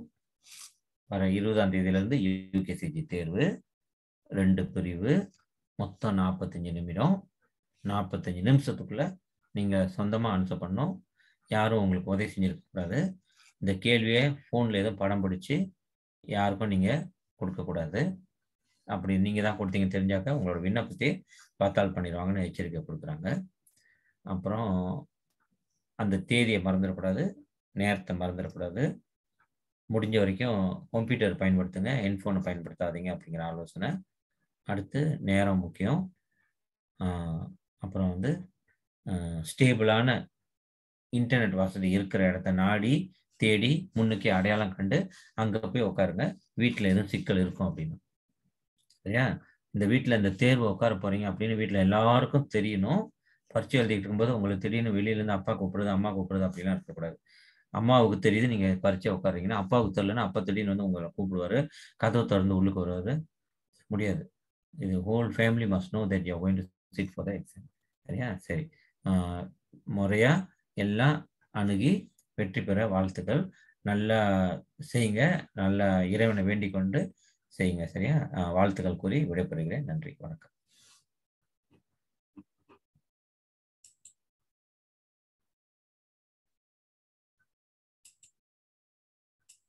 வர இருபதாம் தேதியிலேருந்து யூகேசிஜி தேர்வு ரெண்டு பிரிவு மொத்தம் நாற்பத்தஞ்சு நிமிடம் நாற்பத்தஞ்சு நிமிஷத்துக்குள்ள நீங்கள் சொந்தமாக ஆன்சர் பண்ணும் யாரும் உங்களுக்கு உதவி செஞ்சுருக்கக்கூடாது இந்த கேள்வியை ஃபோனில் எதுவும் படம் பிடிச்சி யாருக்கும் நீங்கள் கொடுக்கக்கூடாது அப்படி நீங்கள் தான் கொடுத்தீங்க தெரிஞ்சாக்க உங்களோட விண்ணப்பத்தை பார்த்தால் பண்ணிடுவாங்கன்னு எச்சரிக்கை கொடுக்குறாங்க அப்புறம் அந்த தேதியை மறந்துடக்கூடாது நேரத்தை மறந்துடக்கூடாது முடிஞ்ச வரைக்கும் கம்ப்யூட்டர் பயன்படுத்துங்க ஹெட்ஃபோனை பயன்படுத்தாதீங்க அப்படிங்கிற ஆலோசனை அடுத்து நேரம் முக்கியம் அப்புறம் வந்து ஸ்டேபிளான இன்டர்நெட் வசதி இருக்கிற இடத்த நாடி தேடி முன்னுக்கே அடையாளம் கண்டு அங்கே போய் உட்காருங்க வீட்டில் எதுவும் சிக்கல் இருக்கும் அப்படின்னு சரியா இந்த வீட்டில் இந்த தேர்வு உட்கார போகிறீங்க அப்படின்னு வீட்டில் எல்லாருக்கும் தெரியணும் பரிச்சை எழுதிட்டு இருக்கும்போது உங்களுக்கு திடீர்னு வெளியிலேருந்து அப்பா கூப்பிடுறது அம்மா கூப்பிடுறது அப்படிலாம் இருக்கக்கூடாது அம்மாவுக்கு தெரியுது நீங்க பரிச்சை உட்காறீங்கன்னா அப்பாவுக்கு தெரியலன்னா அப்பா திடீர்னு வந்து உங்களை கூப்பிடுவாரு கதவை திறந்து உள்ளுக்கு வருவாரு முடியாது இது whole family must know that you going to sit for the exam சரியா சரி முறையா எல்லாம் அணுகி வெற்றி பெற வாழ்த்துக்கள் நல்லா செய்யுங்க நல்லா இறைவனை வேண்டிக் கொண்டு செய்யுங்க சரியா வாழ்த்துக்கள் கூறி விடைபெறுகிறேன் நன்றி வணக்கம்